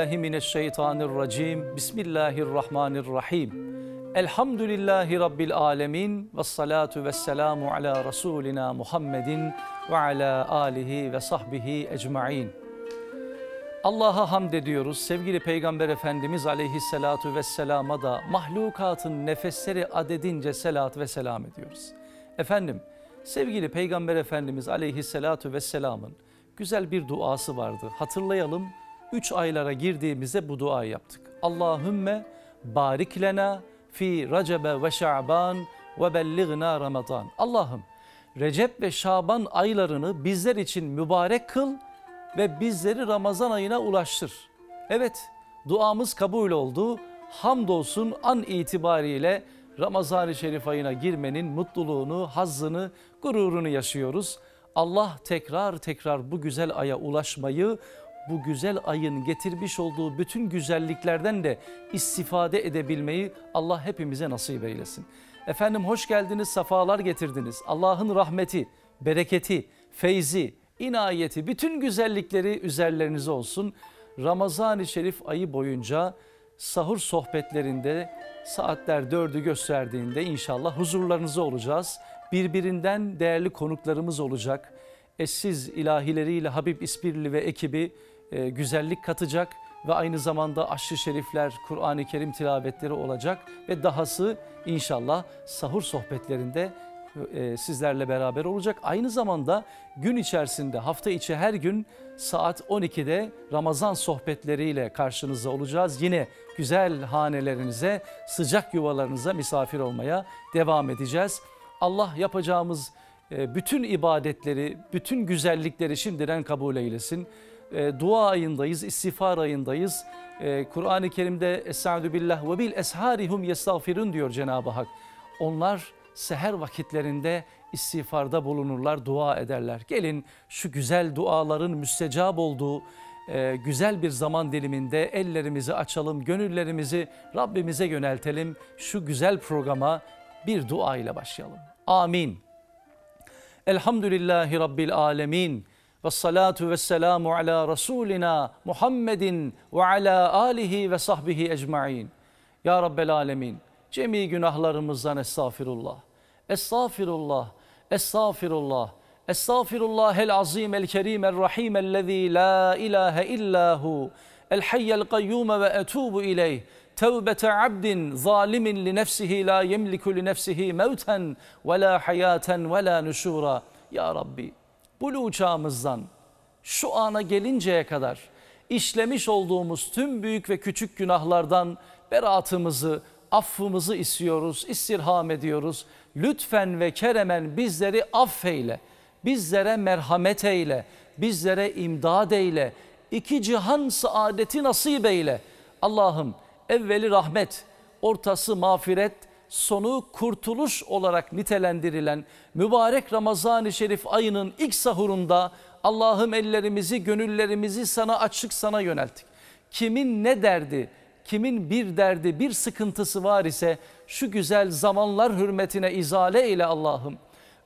billahi mineşşeytanirracim. Bismillahirrahmanirrahim. Elhamdülillahi Rabbil alemin ve salatu ve selamu ala Rasulina Muhammedin ve ala alihi ve sahbihi ecmain. Allah'a hamd ediyoruz. Sevgili Peygamber Efendimiz aleyhissalatu vesselama da mahlukatın nefesleri adedince selat ve selam ediyoruz. Efendim, sevgili Peygamber Efendimiz aleyhissalatu vesselamın güzel bir duası vardı. Hatırlayalım, 3 aylara girdiğimizde bu dua yaptık. Allahümme barik lena fi Recebe ve Şaban ve belligna Ramazan. Allah'ım Recep ve Şaban aylarını bizler için mübarek kıl ve bizleri Ramazan ayına ulaştır. Evet duamız kabul oldu. Hamdolsun an itibariyle Ramazan-ı Şerif ayına girmenin mutluluğunu, hazzını, gururunu yaşıyoruz. Allah tekrar tekrar bu güzel aya ulaşmayı bu güzel ayın getirmiş olduğu bütün güzelliklerden de istifade edebilmeyi Allah hepimize nasip eylesin. Efendim hoş geldiniz, safalar getirdiniz. Allah'ın rahmeti, bereketi, feyzi, inayeti, bütün güzellikleri üzerlerinize olsun. Ramazan-ı Şerif ayı boyunca sahur sohbetlerinde saatler dördü gösterdiğinde inşallah huzurlarınızda olacağız. Birbirinden değerli konuklarımız olacak eşsiz ilahileriyle Habib İspirli ve ekibi e, güzellik katacak ve aynı zamanda aşşı şerifler, Kur'an-ı Kerim tilavetleri olacak ve dahası inşallah sahur sohbetlerinde e, sizlerle beraber olacak. Aynı zamanda gün içerisinde hafta içi her gün saat 12'de Ramazan sohbetleriyle karşınızda olacağız. Yine güzel hanelerinize, sıcak yuvalarınıza misafir olmaya devam edeceğiz. Allah yapacağımız ee, bütün ibadetleri, bütün güzellikleri şimdiden kabul eylesin. Ee, dua ayındayız, istiğfar ayındayız. Ee, Kur'an-ı Kerim'de Estaizu billah ve bil esharihum yestağfirun diyor Cenab-ı Hak. Onlar seher vakitlerinde istiğfarda bulunurlar, dua ederler. Gelin şu güzel duaların müstecab olduğu e, güzel bir zaman diliminde ellerimizi açalım, gönüllerimizi Rabbimize yöneltelim. Şu güzel programa bir dua ile başlayalım. Amin. Elhamdülillahi Rabbil Alemin. Ve salatu ve selamu ala Resulina Muhammedin ve ala alihi ve sahbihi ecmain. Ya Rabbel Alemin. Cemi günahlarımızdan estağfirullah. Estağfirullah. Estağfirullah. Estağfirullah el azim el kerim el rahim ellezî la ilahe illahu el hayyel kayyume ve etubu ileyh tevbete abdin zalimin li nefsihi la yemliku li nefsihi mevten ve la hayaten ve la nüşura. Ya Rabbi bu uçağımızdan şu ana gelinceye kadar işlemiş olduğumuz tüm büyük ve küçük günahlardan beratımızı, affımızı istiyoruz, istirham ediyoruz. Lütfen ve keremen bizleri affeyle, bizlere merhamet eyle, bizlere imdad eyle, iki cihan saadeti nasip eyle. Allah'ım evveli rahmet, ortası mağfiret, sonu kurtuluş olarak nitelendirilen mübarek Ramazan-ı Şerif ayının ilk sahurunda Allah'ım ellerimizi, gönüllerimizi sana açık sana yönelttik. Kimin ne derdi, kimin bir derdi, bir sıkıntısı var ise şu güzel zamanlar hürmetine izale ile Allah'ım.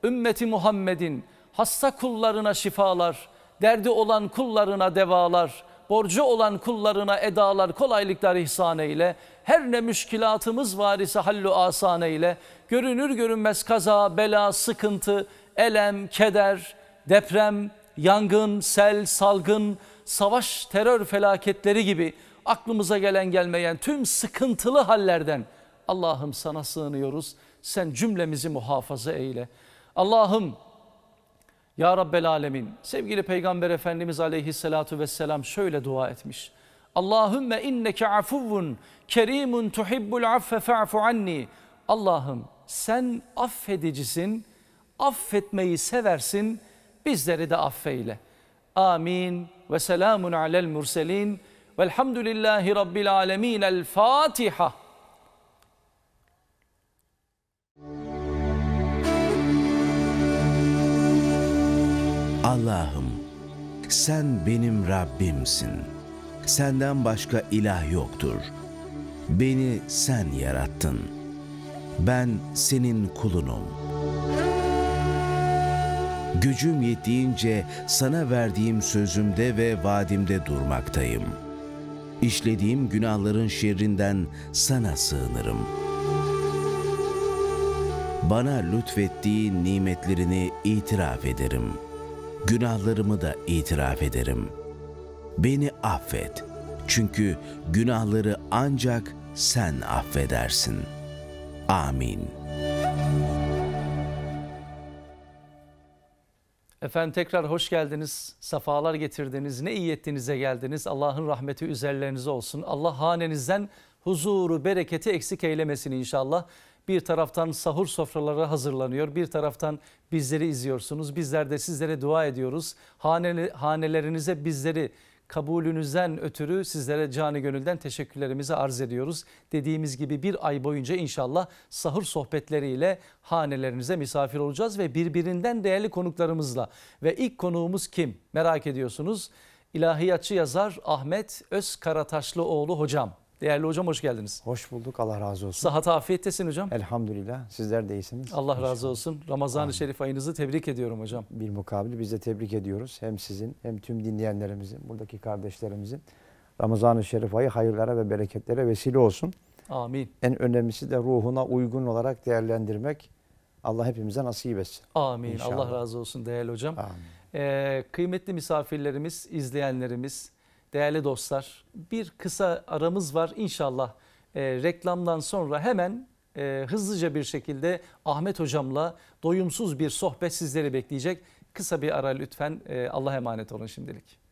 Ümmeti Muhammed'in hasta kullarına şifalar, derdi olan kullarına devalar.'' borcu olan kullarına edalar kolaylıklar ihsan eyle. Her ne müşkilatımız var ise hallu asan eyle. Görünür görünmez kaza, bela, sıkıntı, elem, keder, deprem, yangın, sel, salgın, savaş, terör felaketleri gibi aklımıza gelen gelmeyen tüm sıkıntılı hallerden Allah'ım sana sığınıyoruz. Sen cümlemizi muhafaza eyle. Allah'ım ya Rabbel Alemin sevgili Peygamber Efendimiz Aleyhisselatu vesselam şöyle dua etmiş. Allahümme inneke afuvun kerimun tuhibbul affe fe'fu anni. Allah'ım sen affedicisin, affetmeyi seversin, bizleri de affeyle. Amin ve selamun alel murselin velhamdülillahi rabbil alemin el Fatiha. Allah'ım sen benim Rabbimsin. Senden başka ilah yoktur. Beni sen yarattın. Ben senin kulunum. Gücüm yettiğince sana verdiğim sözümde ve vaadimde durmaktayım. İşlediğim günahların şerrinden sana sığınırım.'' bana lütfettiği nimetlerini itiraf ederim.'' günahlarımı da itiraf ederim. Beni affet. Çünkü günahları ancak sen affedersin. Amin. Efendim tekrar hoş geldiniz, Safalar getirdiniz, ne iyi ettinize geldiniz. Allah'ın rahmeti üzerlerinize olsun. Allah hanenizden huzuru, bereketi eksik eylemesin inşallah. Bir taraftan sahur sofraları hazırlanıyor, bir taraftan bizleri izliyorsunuz. Bizler de sizlere dua ediyoruz. Hane, hanelerinize bizleri kabulünüzden ötürü sizlere canı gönülden teşekkürlerimizi arz ediyoruz. Dediğimiz gibi bir ay boyunca inşallah sahur sohbetleriyle hanelerinize misafir olacağız ve birbirinden değerli konuklarımızla. Ve ilk konuğumuz kim merak ediyorsunuz? İlahiyatçı yazar Ahmet Özkarataşlıoğlu hocam. Değerli hocam hoş geldiniz. Hoş bulduk. Allah razı olsun. Sıhhat afiyettesin hocam. Elhamdülillah. Sizler de iyisiniz. Allah hoş razı olsun. Ramazan-ı Şerif ayınızı tebrik ediyorum hocam. Bir mukabil biz de tebrik ediyoruz. Hem sizin hem tüm dinleyenlerimizin, buradaki kardeşlerimizin Ramazan-ı Şerif ayı hayırlara ve bereketlere vesile olsun. Amin. En önemlisi de ruhuna uygun olarak değerlendirmek. Allah hepimize nasip etsin. Amin. İnşallah. Allah razı olsun değerli hocam. Amin. Ee, kıymetli misafirlerimiz, izleyenlerimiz, değerli dostlar. Bir kısa aramız var inşallah e, reklamdan sonra hemen e, hızlıca bir şekilde Ahmet hocamla doyumsuz bir sohbet sizleri bekleyecek. Kısa bir ara lütfen e, Allah'a emanet olun şimdilik.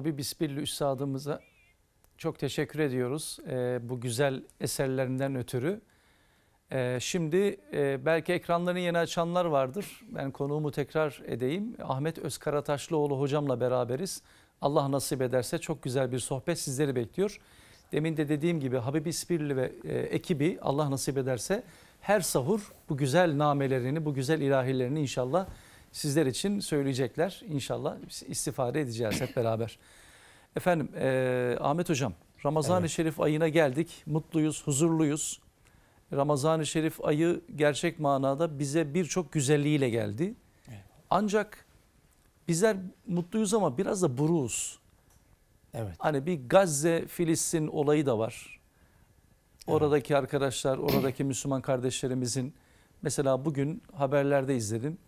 Habib İspirli Üstadımıza çok teşekkür ediyoruz e, bu güzel eserlerinden ötürü. E, şimdi e, belki ekranlarını yeni açanlar vardır. Ben konuğumu tekrar edeyim. Ahmet Özkarataşlıoğlu hocamla beraberiz. Allah nasip ederse çok güzel bir sohbet sizleri bekliyor. Demin de dediğim gibi Habib İspirli ve e, ekibi Allah nasip ederse her sahur bu güzel namelerini, bu güzel ilahilerini inşallah sizler için söyleyecekler. İnşallah istifade edeceğiz hep beraber. Efendim e, Ahmet Hocam Ramazan-ı evet. Şerif ayına geldik. Mutluyuz, huzurluyuz. Ramazan-ı Şerif ayı gerçek manada bize birçok güzelliğiyle geldi. Ancak bizler mutluyuz ama biraz da buruğuz. Evet. Hani bir Gazze Filistin olayı da var. Oradaki evet. arkadaşlar, oradaki Müslüman kardeşlerimizin mesela bugün haberlerde izledim.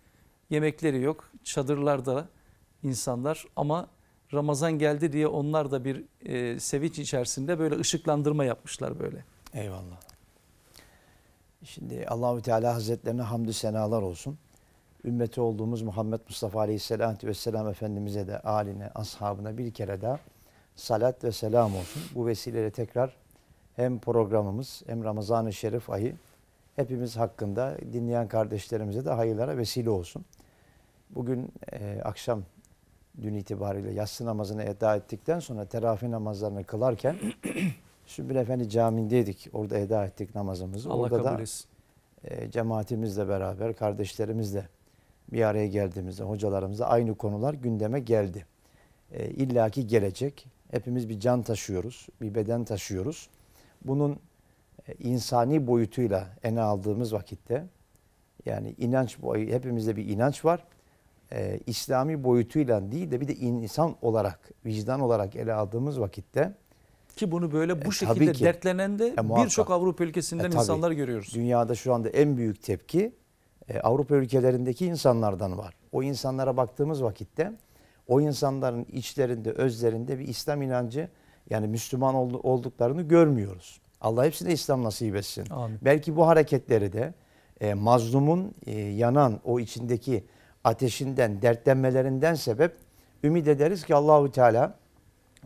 Yemekleri yok. Çadırlarda insanlar ama Ramazan geldi diye onlar da bir e, sevinç içerisinde böyle ışıklandırma yapmışlar böyle. Eyvallah. Şimdi Allahü Teala Hazretlerine hamdü senalar olsun. Ümmeti olduğumuz Muhammed Mustafa Aleyhisselatü Vesselam Efendimiz'e de aline, ashabına bir kere daha salat ve selam olsun. Bu vesileyle tekrar hem programımız hem Ramazan-ı Şerif ayı hepimiz hakkında dinleyen kardeşlerimize de hayırlara vesile olsun. Bugün e, akşam dün itibariyle yatsı namazını eda ettikten sonra teravih namazlarını kılarken Sümbül Efendi camindeydik. Orada eda ettik namazımızı. Allah Orada kabul da, E, cemaatimizle beraber, kardeşlerimizle bir araya geldiğimizde hocalarımızla aynı konular gündeme geldi. E, ki gelecek. Hepimiz bir can taşıyoruz, bir beden taşıyoruz. Bunun e, insani boyutuyla ene aldığımız vakitte yani inanç hepimizde bir inanç var e, İslami boyutuyla değil de bir de insan olarak, vicdan olarak ele aldığımız vakitte ki bunu böyle bu e, şekilde ki. dertlenen de e, birçok Avrupa ülkesinden e, insanlar görüyoruz. Dünyada şu anda en büyük tepki e, Avrupa ülkelerindeki insanlardan var. O insanlara baktığımız vakitte o insanların içlerinde, özlerinde bir İslam inancı yani Müslüman olduklarını görmüyoruz. Allah hepsine İslam nasip etsin. Amin. Belki bu hareketleri de e, mazlumun e, yanan o içindeki ateşinden, dertlenmelerinden sebep ümit ederiz ki Allahu Teala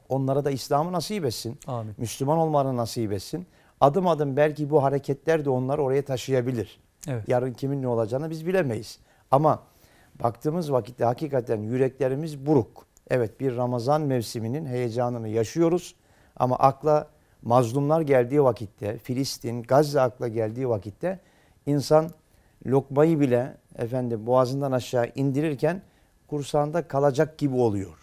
onlara da İslam'ı nasip etsin. Amin. Müslüman olmalarını nasip etsin. Adım adım belki bu hareketler de onları oraya taşıyabilir. Evet. Yarın kimin ne olacağını biz bilemeyiz. Ama baktığımız vakitte hakikaten yüreklerimiz buruk. Evet bir Ramazan mevsiminin heyecanını yaşıyoruz. Ama akla mazlumlar geldiği vakitte, Filistin, Gazze akla geldiği vakitte insan lokmayı bile efendim boğazından aşağı indirirken kursağında kalacak gibi oluyor.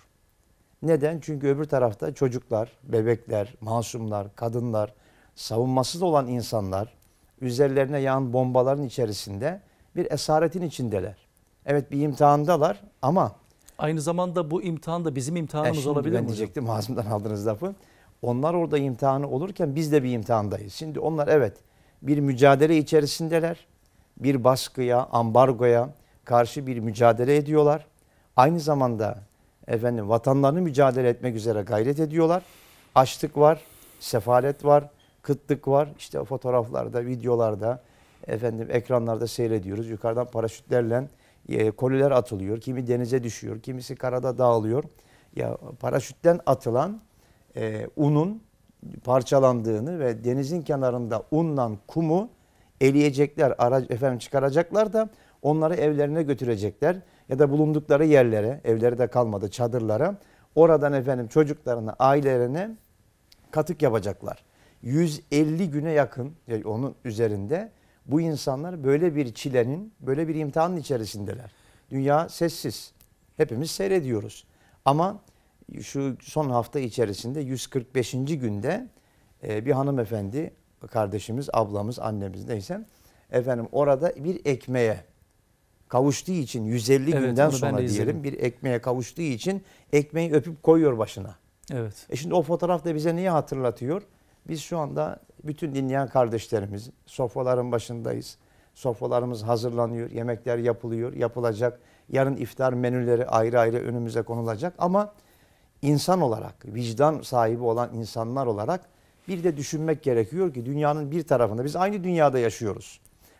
Neden? Çünkü öbür tarafta çocuklar, bebekler, masumlar, kadınlar, savunmasız olan insanlar üzerlerine yağan bombaların içerisinde bir esaretin içindeler. Evet bir imtihandalar ama aynı zamanda bu imtihan da bizim imtihanımız e olabilir mi? diyecektim ağzımdan aldığınız lafı. Onlar orada imtihanı olurken biz de bir imtihandayız. Şimdi onlar evet bir mücadele içerisindeler bir baskıya, ambargoya karşı bir mücadele ediyorlar. Aynı zamanda efendim vatanlarını mücadele etmek üzere gayret ediyorlar. Açlık var, sefalet var, kıtlık var. İşte fotoğraflarda, videolarda, efendim ekranlarda seyrediyoruz. Yukarıdan paraşütlerle e, koliler atılıyor. Kimi denize düşüyor, kimisi karada dağılıyor. Ya paraşütten atılan e, unun parçalandığını ve denizin kenarında unla kumu eleyecekler, araç efendim çıkaracaklar da onları evlerine götürecekler ya da bulundukları yerlere, evleri de kalmadı çadırlara. Oradan efendim çocuklarına, ailelerine katık yapacaklar. 150 güne yakın yani e, onun üzerinde bu insanlar böyle bir çilenin, böyle bir imtihanın içerisindeler. Dünya sessiz. Hepimiz seyrediyoruz. Ama şu son hafta içerisinde 145. günde e, bir hanımefendi kardeşimiz, ablamız, annemiz neyse efendim orada bir ekmeğe kavuştuğu için 150 evet, günden sonra diyelim bir ekmeğe kavuştuğu için ekmeği öpüp koyuyor başına. Evet. E şimdi o fotoğraf da bize niye hatırlatıyor? Biz şu anda bütün dinleyen kardeşlerimiz sofraların başındayız. Sofralarımız hazırlanıyor, yemekler yapılıyor, yapılacak. Yarın iftar menüleri ayrı ayrı önümüze konulacak ama insan olarak, vicdan sahibi olan insanlar olarak bir de düşünmek gerekiyor ki dünyanın bir tarafında biz aynı dünyada yaşıyoruz.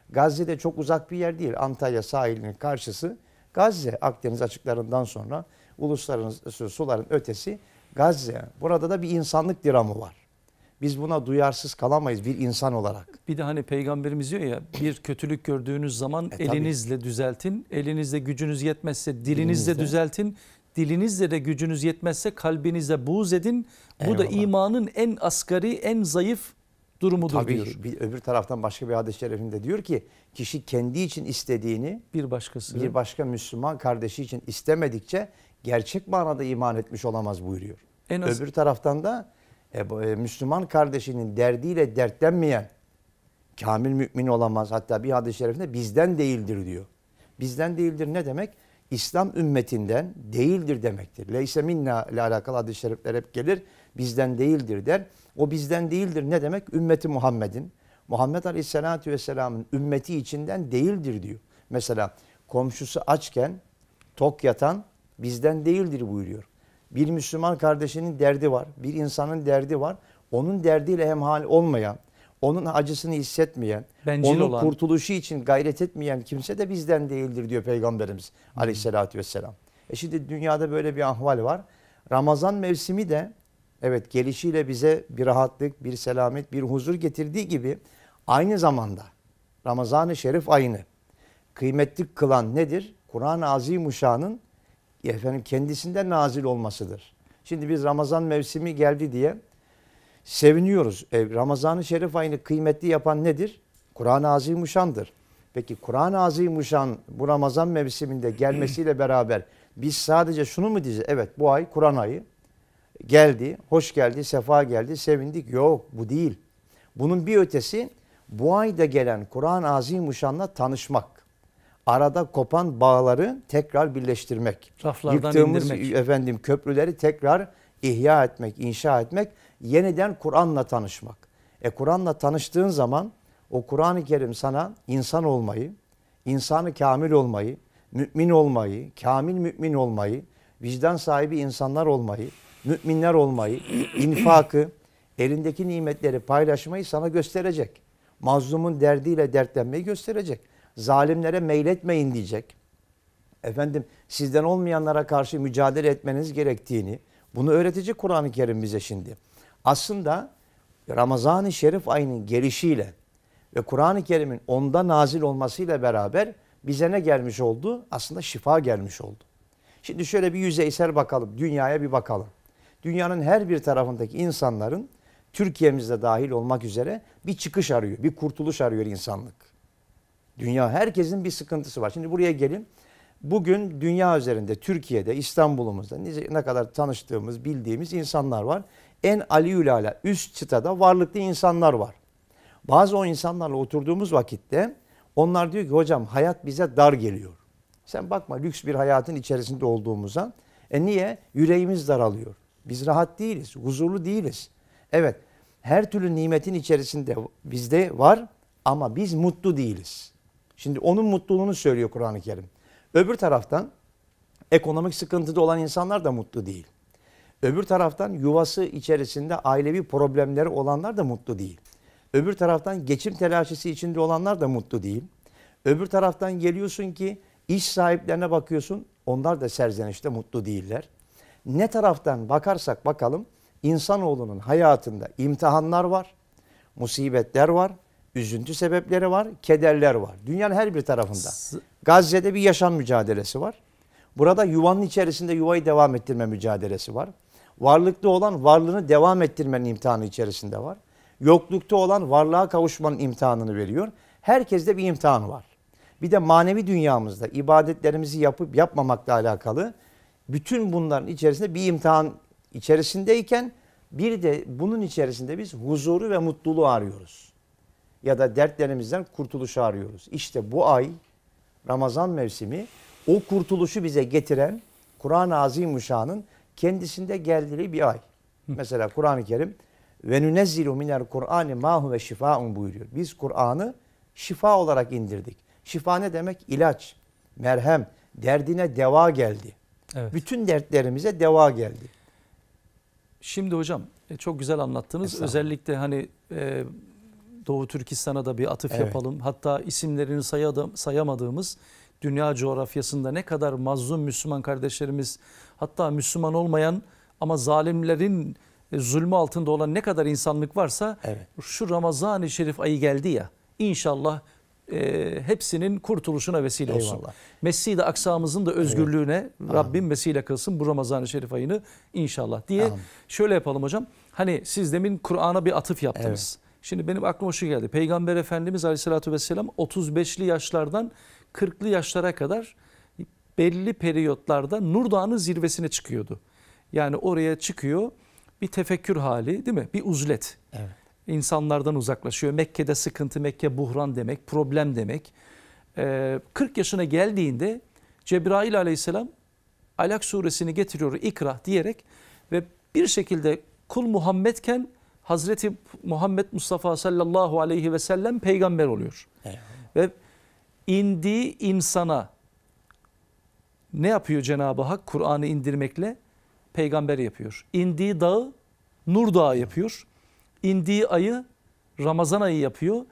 Gazze de çok uzak bir yer değil. Antalya sahilinin karşısı Gazze. Akdeniz açıklarından sonra uluslararası suların ötesi Gazze. Burada da bir insanlık dramı var. Biz buna duyarsız kalamayız bir insan olarak. Bir de hani peygamberimiz diyor ya bir kötülük gördüğünüz zaman e, elinizle tabii. düzeltin. Elinizle gücünüz yetmezse dilinizle, dilinizle düzeltin dilinizle de gücünüz yetmezse kalbinize buğz edin. Bu Eyvallah. da imanın en asgari, en zayıf durumudur Tabii, diyor. Bir, öbür taraftan başka bir hadis-i şerifinde diyor ki kişi kendi için istediğini bir başkası bir başka Müslüman kardeşi için istemedikçe gerçek manada iman etmiş olamaz buyuruyor. En az... Öbür taraftan da e, e Müslüman kardeşinin derdiyle dertlenmeyen kamil mümin olamaz. Hatta bir hadis-i şerifinde bizden değildir diyor. Bizden değildir ne demek? İslam ümmetinden değildir demektir. Leyse minna ile alakalı adı şerifler hep gelir. Bizden değildir der. O bizden değildir ne demek? Ümmeti Muhammed'in. Muhammed Aleyhisselatü Vesselam'ın ümmeti içinden değildir diyor. Mesela komşusu açken tok yatan bizden değildir buyuruyor. Bir Müslüman kardeşinin derdi var. Bir insanın derdi var. Onun derdiyle hemhal olmayan, onun acısını hissetmeyen, Bencil onun olan. kurtuluşu için gayret etmeyen kimse de bizden değildir diyor Peygamberimiz hmm. aleyhissalatü vesselam. E şimdi dünyada böyle bir ahval var. Ramazan mevsimi de evet gelişiyle bize bir rahatlık, bir selamet, bir huzur getirdiği gibi aynı zamanda Ramazan-ı Şerif ayını kıymetli kılan nedir? Kur'an-ı Azimuşşan'ın efendim kendisinden nazil olmasıdır. Şimdi biz Ramazan mevsimi geldi diye seviniyoruz. E, Ramazan-ı Şerif ayını kıymetli yapan nedir? Kur'an-ı Azimuşan'dır. Peki Kur'an-ı Azimuşan bu Ramazan mevsiminde gelmesiyle beraber biz sadece şunu mu diyeceğiz? Evet bu ay Kur'an ayı geldi, hoş geldi, sefa geldi, sevindik. Yok bu değil. Bunun bir ötesi bu ayda gelen Kur'an-ı Azimuşan'la tanışmak. Arada kopan bağları tekrar birleştirmek. Raflardan Yıktığımız indirmek. efendim köprüleri tekrar ihya etmek, inşa etmek yeniden Kur'an'la tanışmak. E Kur'an'la tanıştığın zaman o Kur'an-ı Kerim sana insan olmayı, insanı kamil olmayı, mümin olmayı, kamil mümin olmayı, vicdan sahibi insanlar olmayı, müminler olmayı, infakı, elindeki nimetleri paylaşmayı sana gösterecek. Mazlumun derdiyle dertlenmeyi gösterecek. Zalimlere meyletmeyin diyecek. Efendim sizden olmayanlara karşı mücadele etmeniz gerektiğini, bunu öğretecek Kur'an-ı Kerim bize şimdi aslında Ramazan-ı Şerif ayının gelişiyle ve Kur'an-ı Kerim'in onda nazil olmasıyla beraber bize ne gelmiş oldu? Aslında şifa gelmiş oldu. Şimdi şöyle bir yüzeysel bakalım, dünyaya bir bakalım. Dünyanın her bir tarafındaki insanların Türkiye'mizde dahil olmak üzere bir çıkış arıyor, bir kurtuluş arıyor insanlık. Dünya herkesin bir sıkıntısı var. Şimdi buraya gelin. Bugün dünya üzerinde, Türkiye'de, İstanbul'umuzda ne kadar tanıştığımız, bildiğimiz insanlar var en aliyülala üst çıtada varlıklı insanlar var. Bazı o insanlarla oturduğumuz vakitte onlar diyor ki hocam hayat bize dar geliyor. Sen bakma lüks bir hayatın içerisinde olduğumuza. E niye? Yüreğimiz daralıyor. Biz rahat değiliz, huzurlu değiliz. Evet, her türlü nimetin içerisinde bizde var ama biz mutlu değiliz. Şimdi onun mutluluğunu söylüyor Kur'an-ı Kerim. Öbür taraftan ekonomik sıkıntıda olan insanlar da mutlu değil. Öbür taraftan yuvası içerisinde ailevi problemleri olanlar da mutlu değil. Öbür taraftan geçim telaşesi içinde olanlar da mutlu değil. Öbür taraftan geliyorsun ki iş sahiplerine bakıyorsun onlar da serzenişte mutlu değiller. Ne taraftan bakarsak bakalım insanoğlunun hayatında imtihanlar var, musibetler var, üzüntü sebepleri var, kederler var. Dünyanın her bir tarafında. Gazze'de bir yaşam mücadelesi var. Burada yuvanın içerisinde yuvayı devam ettirme mücadelesi var. Varlıklı olan varlığını devam ettirmenin imtihanı içerisinde var. Yoklukta olan varlığa kavuşmanın imtihanını veriyor. Herkeste bir imtihan var. Bir de manevi dünyamızda ibadetlerimizi yapıp yapmamakla alakalı bütün bunların içerisinde bir imtihan içerisindeyken bir de bunun içerisinde biz huzuru ve mutluluğu arıyoruz. Ya da dertlerimizden kurtuluşu arıyoruz. İşte bu ay Ramazan mevsimi o kurtuluşu bize getiren Kur'an-ı Azimuşşan'ın kendisinde geldiği bir ay. Mesela Kur'an-ı Kerim ve nunezzilu minel Kur'anı ma huve şifaun buyuruyor. Biz Kur'an'ı şifa olarak indirdik. Şifa ne demek? İlaç, merhem, derdine deva geldi. Evet. Bütün dertlerimize deva geldi. Şimdi hocam e, çok güzel anlattınız. Özellikle hani e, Doğu Türkistan'a da bir atıf evet. yapalım. Hatta isimlerini sayadım, sayamadığımız dünya coğrafyasında ne kadar mazlum Müslüman kardeşlerimiz hatta Müslüman olmayan ama zalimlerin e, zulmü altında olan ne kadar insanlık varsa evet. şu Ramazan-ı Şerif ayı geldi ya inşallah e, hepsinin kurtuluşuna vesile Eyvallah. olsun. Mescid-i Aksa'mızın da özgürlüğüne evet. Rabbim Aha. vesile kılsın bu Ramazan-ı Şerif ayını inşallah diye. Aha. Şöyle yapalım hocam. Hani siz demin Kur'an'a bir atıf yaptınız. Evet. Şimdi benim aklıma şu geldi. Peygamber Efendimiz Aleyhisselatü Vesselam 35'li yaşlardan 40'lı yaşlara kadar belli periyotlarda Nurdağ'ın zirvesine çıkıyordu. Yani oraya çıkıyor bir tefekkür hali değil mi? Bir uzlet. Evet. İnsanlardan uzaklaşıyor. Mekke'de sıkıntı, Mekke buhran demek, problem demek. 40 ee, yaşına geldiğinde Cebrail aleyhisselam Alak suresini getiriyor ikrah diyerek ve bir şekilde kul Muhammedken Hazreti Muhammed Mustafa sallallahu aleyhi ve sellem peygamber oluyor. Evet. Ve indiği insana ne yapıyor Cenab-ı Hak Kur'an'ı indirmekle? Peygamber yapıyor. İndiği dağı Nur Dağı yapıyor. İndiği ayı Ramazan ayı yapıyor.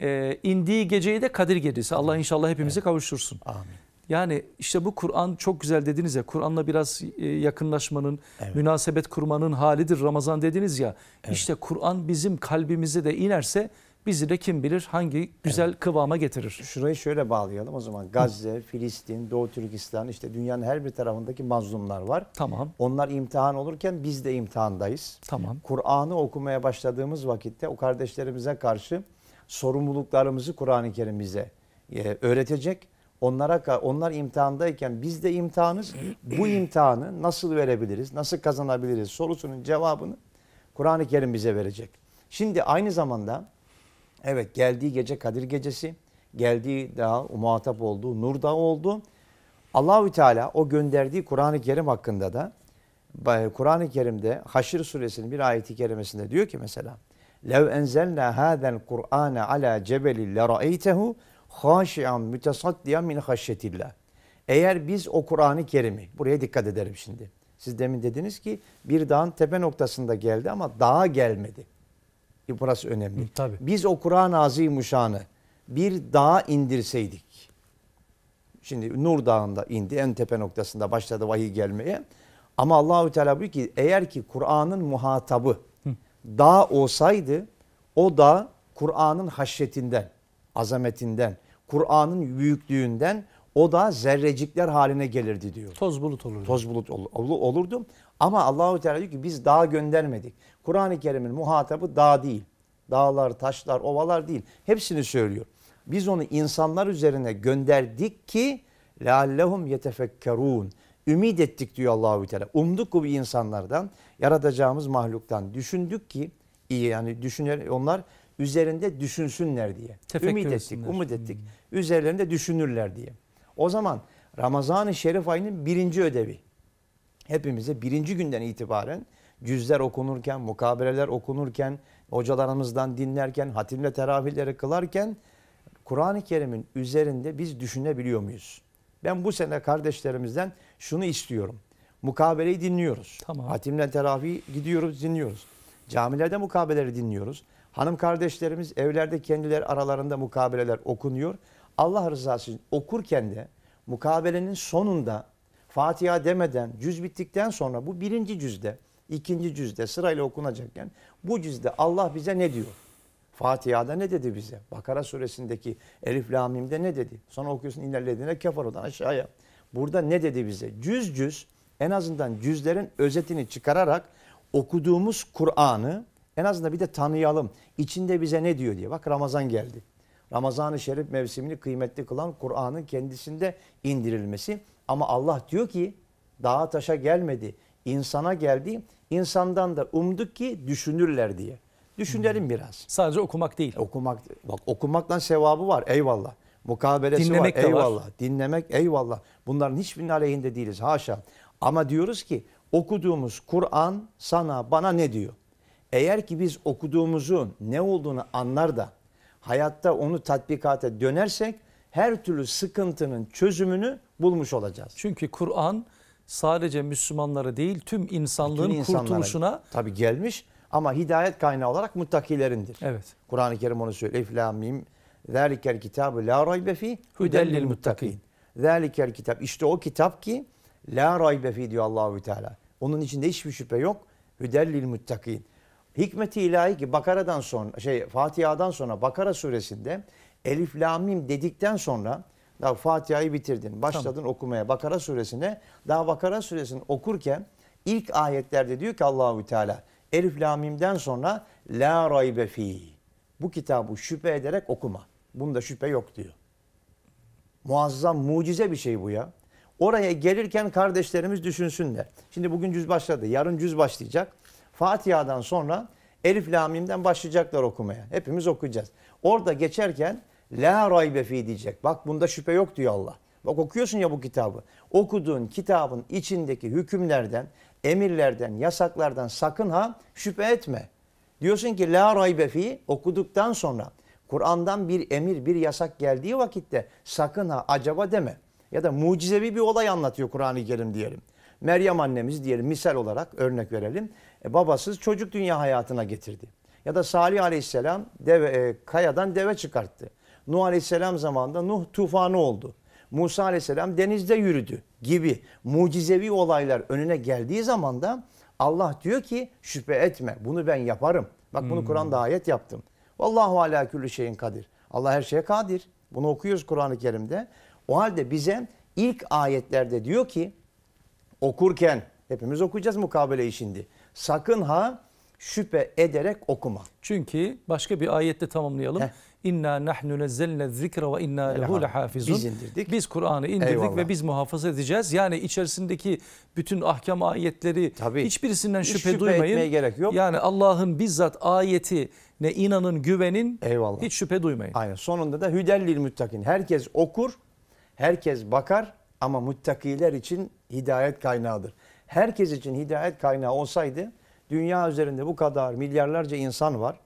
Ee, indiği geceyi de Kadir Gecesi. Allah inşallah hepimizi evet. kavuştursun. Amin. Yani işte bu Kur'an çok güzel dediniz ya Kur'an'la biraz e, yakınlaşmanın, evet. münasebet kurmanın halidir Ramazan dediniz ya. Evet. İşte Kur'an bizim kalbimize de inerse bizi de kim bilir hangi güzel evet. kıvama getirir. Şurayı şöyle bağlayalım o zaman. Gazze, Filistin, Doğu Türkistan işte dünyanın her bir tarafındaki mazlumlar var. Tamam. Onlar imtihan olurken biz de imtihandayız. Tamam. Kur'an'ı okumaya başladığımız vakitte o kardeşlerimize karşı sorumluluklarımızı Kur'an-ı Kerim bize e, öğretecek. Onlara onlar imtihandayken biz de imtihanız. Bu imtihanı nasıl verebiliriz? Nasıl kazanabiliriz? Sorusunun cevabını Kur'an-ı Kerim bize verecek. Şimdi aynı zamanda Evet geldiği gece Kadir gecesi, geldiği daha muhatap olduğu Nur Dağı oldu. Allahü Teala o gönderdiği Kur'an-ı Kerim hakkında da e, Kur'an-ı Kerim'de Haşr suresinin bir ayeti kerimesinde diyor ki mesela لَوْ اَنْزَلْنَا هَذَا الْقُرْآنَ عَلَى جَبَلٍ لَرَأَيْتَهُ خَاشِعًا مُتَصَدِّيًا مِنْ خَشْيَةِ اللّٰهِ Eğer biz o Kur'an-ı Kerim'i, buraya dikkat ederim şimdi. Siz demin dediniz ki bir dağın tepe noktasında geldi ama dağa gelmedi. Burası önemli. Hı, tabii. Biz o Kur'an-ı Azimuşşan'ı bir dağa indirseydik. Şimdi Nur Dağı'nda indi. En tepe noktasında başladı vahiy gelmeye. Ama Allahü Teala diyor ki eğer ki Kur'an'ın muhatabı Hı. dağ olsaydı o da Kur'an'ın haşyetinden, azametinden, Kur'an'ın büyüklüğünden o da zerrecikler haline gelirdi diyor. Toz bulut olurdu. Toz bulut ol, olurdu. Ama Allahu Teala diyor ki biz daha göndermedik. Kur'an-ı Kerim'in muhatabı dağ değil. Dağlar, taşlar, ovalar değil. Hepsini söylüyor. Biz onu insanlar üzerine gönderdik ki leallehum yetefekkerun. Ümid ettik diyor Allahü Teala. Umduk bu insanlardan, yaratacağımız mahluktan. Düşündük ki iyi yani düşünür onlar üzerinde düşünsünler diye. Tefekkür Ümid ettik, umut ettik. Hmm. Üzerlerinde düşünürler diye. O zaman Ramazan-ı Şerif ayının birinci ödevi. Hepimize birinci günden itibaren cüzler okunurken, mukabeleler okunurken, hocalarımızdan dinlerken, hatimle teravihleri kılarken Kur'an-ı Kerim'in üzerinde biz düşünebiliyor muyuz? Ben bu sene kardeşlerimizden şunu istiyorum. Mukabeleyi dinliyoruz. Tamam. Hatimle teravih gidiyoruz, dinliyoruz. Camilerde mukabeleleri dinliyoruz. Hanım kardeşlerimiz evlerde kendileri aralarında mukabeleler okunuyor. Allah rızası için okurken de mukabelenin sonunda Fatiha demeden, cüz bittikten sonra bu birinci cüzde ikinci cüzde sırayla okunacakken bu cüzde Allah bize ne diyor? Fatiha'da ne dedi bize? Bakara suresindeki Elif Lamim'de ne dedi? Sonra okuyorsun inerlediğine kefarodan aşağıya. Burada ne dedi bize? Cüz cüz en azından cüzlerin özetini çıkararak okuduğumuz Kur'an'ı en azından bir de tanıyalım. İçinde bize ne diyor diye. Bak Ramazan geldi. Ramazan-ı Şerif mevsimini kıymetli kılan Kur'an'ın kendisinde indirilmesi. Ama Allah diyor ki dağa taşa gelmedi, insana geldi insandan da umduk ki düşünürler diye. Düşünelim hmm. biraz. Sadece okumak değil. Okumak bak okumaktan sevabı var eyvallah. Mukabelesi Dinlemek var eyvallah. Var. Dinlemek eyvallah. Bunların hiçbirinin aleyhinde değiliz haşa. Ama diyoruz ki okuduğumuz Kur'an sana bana ne diyor? Eğer ki biz okuduğumuzun ne olduğunu anlar da hayatta onu tatbikate dönersek her türlü sıkıntının çözümünü bulmuş olacağız. Çünkü Kur'an sadece Müslümanlara değil tüm insanlığın Bütün kurtuluşuna tabi gelmiş ama hidayet kaynağı olarak muttakilerindir. Evet. Kur'an-ı Kerim onu söylüyor. Eflam mim zalikel kitabu la raybe fi hudellil muttakin. Zalikel kitap İşte o kitap ki la raybe fi diyor Allahu Teala. Onun içinde hiçbir şüphe yok. Hudellil muttakin. Hikmeti ilahi ki Bakara'dan sonra şey Fatiha'dan sonra Bakara suresinde Elif Lamim dedikten sonra daha Fatiha'yı bitirdin. Başladın tamam. okumaya Bakara suresine. Daha Bakara suresini okurken ilk ayetlerde diyor ki Allahu Teala Elif Lamim'den sonra la raybe fi. Bu kitabı şüphe ederek okuma. Bunda şüphe yok diyor. Muazzam mucize bir şey bu ya. Oraya gelirken kardeşlerimiz düşünsünler. Şimdi bugün cüz başladı. Yarın cüz başlayacak. Fatiha'dan sonra Elif Lamim'den başlayacaklar okumaya. Hepimiz okuyacağız. Orada geçerken La raybe fi diyecek. Bak bunda şüphe yok diyor Allah. Bak okuyorsun ya bu kitabı. Okuduğun kitabın içindeki hükümlerden, emirlerden, yasaklardan sakın ha şüphe etme. Diyorsun ki la raybe fi okuduktan sonra Kur'an'dan bir emir, bir yasak geldiği vakitte sakın ha acaba deme. Ya da mucizevi bir olay anlatıyor Kur'an-ı Kerim diyelim. Meryem annemiz diyelim misal olarak örnek verelim. E, babasız çocuk dünya hayatına getirdi. Ya da Salih aleyhisselam deve, e, kayadan deve çıkarttı. Nuh Aleyhisselam zamanında Nuh tufanı oldu. Musa Aleyhisselam denizde yürüdü gibi mucizevi olaylar önüne geldiği zaman da Allah diyor ki şüphe etme bunu ben yaparım. Bak bunu hmm. Kur'an'da ayet yaptım. Vallahu ala küllü şeyin kadir. Allah her şeye kadir. Bunu okuyoruz Kur'an-ı Kerim'de. O halde bize ilk ayetlerde diyor ki okurken hepimiz okuyacağız mukabeleyi şimdi. Sakın ha şüphe ederek okuma. Çünkü başka bir ayette tamamlayalım. Heh. İnna nahnu nezzelne zikre ve inna lehu lehafizun. Biz indirdik. Biz Kur'an'ı indirdik Eyvallah. ve biz muhafaza edeceğiz. Yani içerisindeki bütün ahkam ayetleri Tabii. hiçbirisinden şüphe, şüphe duymayın. gerek yok. Yani Allah'ın bizzat ayeti ne inanın güvenin Eyvallah. hiç şüphe duymayın. Aynen. Sonunda da hüdellil muttakin. Herkes okur, herkes bakar ama muttakiler için hidayet kaynağıdır. Herkes için hidayet kaynağı olsaydı dünya üzerinde bu kadar milyarlarca insan var.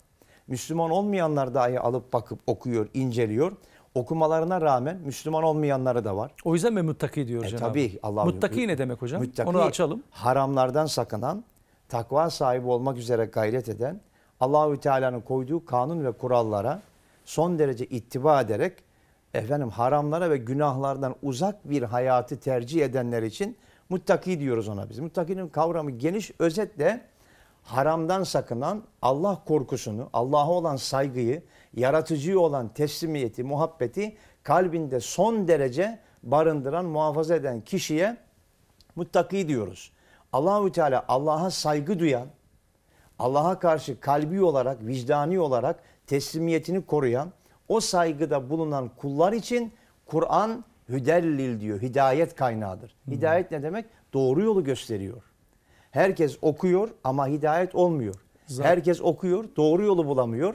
Müslüman olmayanlar dahi alıp bakıp okuyor, inceliyor. Okumalarına rağmen Müslüman olmayanları da var. O yüzden mi muttaki diyor e, cenab Tabii. Allah muttaki ne demek hocam? Muttaki, Onu açalım. Haramlardan sakınan, takva sahibi olmak üzere gayret eden, Allahü Teala'nın koyduğu kanun ve kurallara son derece ittiba ederek efendim haramlara ve günahlardan uzak bir hayatı tercih edenler için muttaki diyoruz ona biz. Muttakinin kavramı geniş özetle haramdan sakınan Allah korkusunu, Allah'a olan saygıyı, yaratıcıyı olan teslimiyeti, muhabbeti kalbinde son derece barındıran, muhafaza eden kişiye muttaki diyoruz. Allahü Teala Allah'a saygı duyan, Allah'a karşı kalbi olarak, vicdani olarak teslimiyetini koruyan, o saygıda bulunan kullar için Kur'an hüdellil diyor. Hidayet kaynağıdır. Hmm. Hidayet ne demek? Doğru yolu gösteriyor. Herkes okuyor ama hidayet olmuyor. Zaten. Herkes okuyor, doğru yolu bulamıyor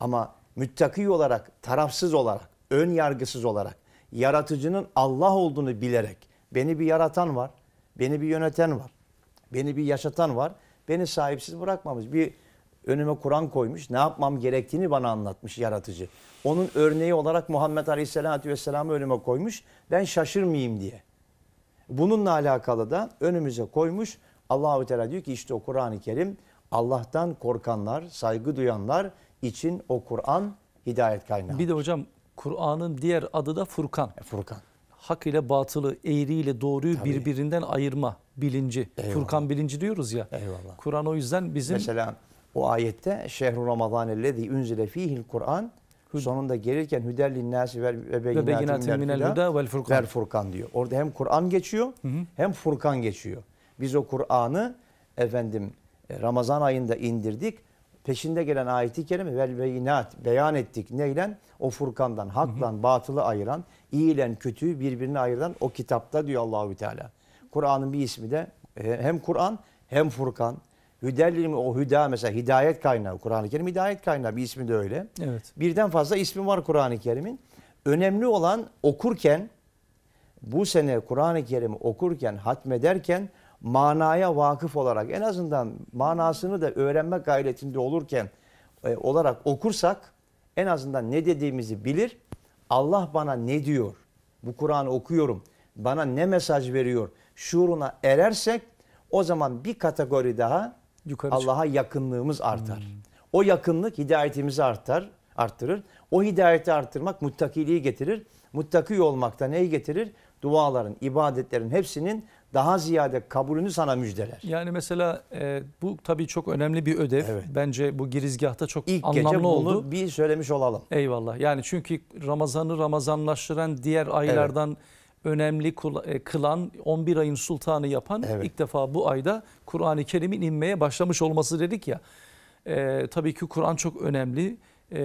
ama müttaki olarak, tarafsız olarak, ön yargısız olarak, yaratıcının Allah olduğunu bilerek beni bir yaratan var, beni bir yöneten var, beni bir yaşatan var, beni sahipsiz bırakmamış. Bir önüme Kur'an koymuş, ne yapmam gerektiğini bana anlatmış yaratıcı. Onun örneği olarak Muhammed Aleyhisselatü Vesselam'ı önüme koymuş, ben şaşırmayayım diye. Bununla alakalı da önümüze koymuş Allahu Teala diyor ki işte o Kur'an-ı Kerim Allah'tan korkanlar, saygı duyanlar için o Kur'an hidayet kaynağı. Bir de hocam Kur'an'ın diğer adı da Furkan. E, furkan. Hak ile batılı, eğri ile doğruyu Tabii. birbirinden ayırma bilinci. Eyvallah. Furkan bilinci diyoruz ya. Eyvallah. Kur'an o yüzden bizim... Mesela o ayette şehru ramazan ellezî unzile fihil Kur'an sonunda gelirken hüdellin nasi ve beyinatin minel huda vel furkan. Vel furkan diyor. Orada hem Kur'an geçiyor hı hı. hem Furkan geçiyor. Biz o Kur'an'ı efendim e, Ramazan ayında indirdik. Peşinde gelen ayeti kerime vel beyinat beyan ettik. Neyle? O Furkan'dan, haklan, batılı ayıran, iyi ile kötüyü birbirine ayıran o kitapta diyor Allahü Teala. Kur'an'ın bir ismi de e, hem Kur'an hem Furkan. Hüdellim o hüda mesela hidayet kaynağı. Kur'an-ı Kerim hidayet kaynağı bir ismi de öyle. Evet. Birden fazla ismi var Kur'an-ı Kerim'in. Önemli olan okurken bu sene Kur'an-ı Kerim'i okurken, hatmederken manaya vakıf olarak en azından manasını da öğrenme gayretinde olurken e, olarak okursak en azından ne dediğimizi bilir. Allah bana ne diyor? Bu Kur'an'ı okuyorum. Bana ne mesaj veriyor? Şuuruna erersek o zaman bir kategori daha Allah'a yakınlığımız artar. Hmm. O yakınlık hidayetimizi artar, arttırır. O hidayeti arttırmak muttakiliği getirir. Muttaki olmakta neyi getirir? Duaların, ibadetlerin hepsinin daha ziyade kabulünü sana müjdeler. Yani mesela e, bu tabii çok önemli bir ödev. Evet. Bence bu girizgahta çok İlk anlamlı gece bunu oldu. bir söylemiş olalım. Eyvallah. Yani çünkü Ramazan'ı Ramazanlaştıran diğer aylardan evet önemli e, kılan 11 ayın sultanı yapan evet. ilk defa bu ayda Kur'an-ı Kerim'in inmeye başlamış olması dedik ya. E, tabii ki Kur'an çok önemli e,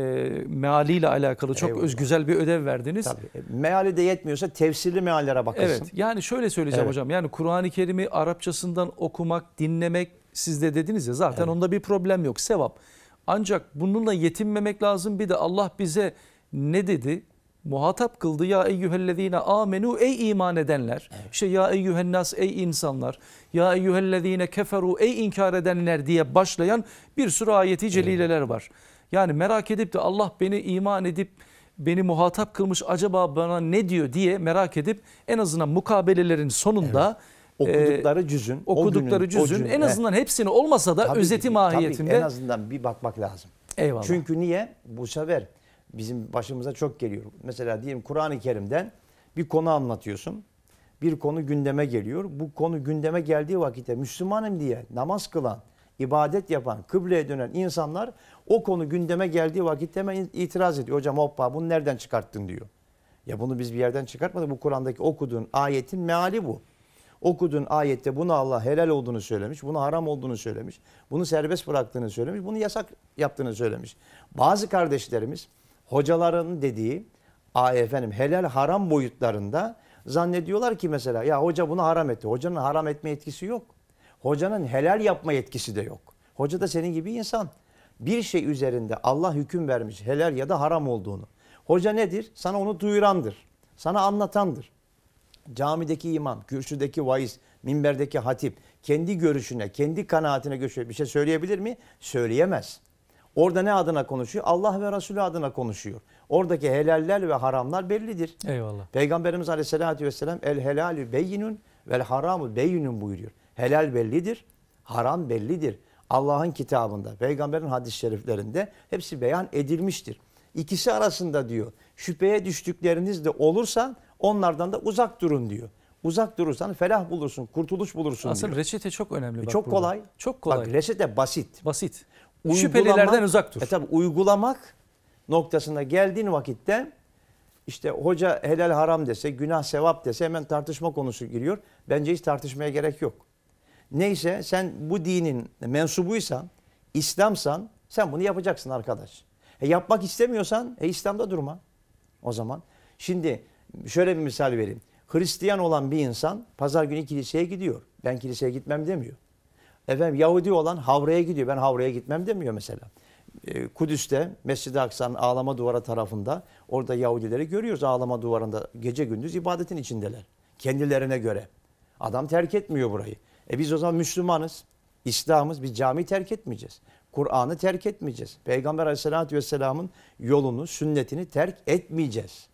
mealiyle alakalı çok Eyvallah. öz güzel bir ödev verdiniz. Tabii. E, meali de yetmiyorsa tefsirli meallere bakılsın. Evet. Yani şöyle söyleyeceğim evet. hocam. Yani Kur'an-ı Kerim'i Arapçasından okumak, dinlemek siz de dediniz ya zaten evet. onda bir problem yok. Sevap. Ancak bununla yetinmemek lazım. Bir de Allah bize ne dedi? Muhatap kıldı ya eyyühellezine amenu ey iman edenler. Evet. İşte ya eyyühennas ey insanlar. Ya eyyühellezine keferu ey inkar edenler diye başlayan bir sürü ayeti celileler var. Yani merak edip de Allah beni iman edip beni muhatap kılmış acaba bana ne diyor diye merak edip en azından mukabelelerin sonunda evet. E, okudukları cüzün, e, okudukları günün, cüzün en azından hepsini olmasa da tabii, özeti mahiyetinde. Tabii, en azından bir bakmak lazım. Eyvallah. Çünkü niye? Bu sefer bizim başımıza çok geliyor. Mesela diyelim Kur'an-ı Kerim'den bir konu anlatıyorsun. Bir konu gündeme geliyor. Bu konu gündeme geldiği vakitte Müslümanım diye namaz kılan, ibadet yapan, kıbleye dönen insanlar o konu gündeme geldiği vakit hemen itiraz ediyor. Hocam hoppa bunu nereden çıkarttın diyor. Ya bunu biz bir yerden çıkartmadık. Bu Kur'an'daki okuduğun ayetin meali bu. Okuduğun ayette bunu Allah helal olduğunu söylemiş, bunu haram olduğunu söylemiş, bunu serbest bıraktığını söylemiş, bunu yasak yaptığını söylemiş. Bazı kardeşlerimiz hocaların dediği efendim helal haram boyutlarında zannediyorlar ki mesela ya hoca bunu haram etti. Hocanın haram etme etkisi yok. Hocanın helal yapma etkisi de yok. Hoca da senin gibi insan bir şey üzerinde Allah hüküm vermiş helal ya da haram olduğunu. Hoca nedir? Sana onu duyurandır. Sana anlatandır. Camideki imam, kürsüdeki vaiz, minberdeki hatip kendi görüşüne, kendi kanaatine göre bir şey söyleyebilir mi? Söyleyemez. Orada ne adına konuşuyor? Allah ve Resulü adına konuşuyor. Oradaki helaller ve haramlar bellidir. Eyvallah. Peygamberimiz Aleyhisselatü vesselam el helalü beyinun vel haramu beyinun buyuruyor. Helal bellidir, haram bellidir. Allah'ın kitabında, peygamberin hadis-i şeriflerinde hepsi beyan edilmiştir. İkisi arasında diyor şüpheye düştükleriniz de olursa onlardan da uzak durun diyor. Uzak durursan felah bulursun, kurtuluş bulursun Aslında diyor. reçete çok önemli. E bak çok burada. kolay. Çok kolay. Bak reçete basit. Basit. Uygulamak, Şüphelilerden uzak dur. E tabi uygulamak noktasına geldiğin vakitte işte hoca helal haram dese, günah sevap dese hemen tartışma konusu giriyor. Bence hiç tartışmaya gerek yok neyse sen bu dinin mensubuysan, İslam'san sen bunu yapacaksın arkadaş. E yapmak istemiyorsan e İslam'da durma o zaman. Şimdi şöyle bir misal vereyim. Hristiyan olan bir insan pazar günü kiliseye gidiyor. Ben kiliseye gitmem demiyor. Efendim Yahudi olan Havra'ya gidiyor. Ben Havra'ya gitmem demiyor mesela. E, Kudüs'te Mescid-i Aksa'nın ağlama duvara tarafında orada Yahudileri görüyoruz ağlama duvarında gece gündüz ibadetin içindeler. Kendilerine göre. Adam terk etmiyor burayı. E biz o zaman Müslümanız, İslam'ız, biz cami terk etmeyeceğiz. Kur'an'ı terk etmeyeceğiz. Peygamber aleyhissalatü vesselamın yolunu, sünnetini terk etmeyeceğiz.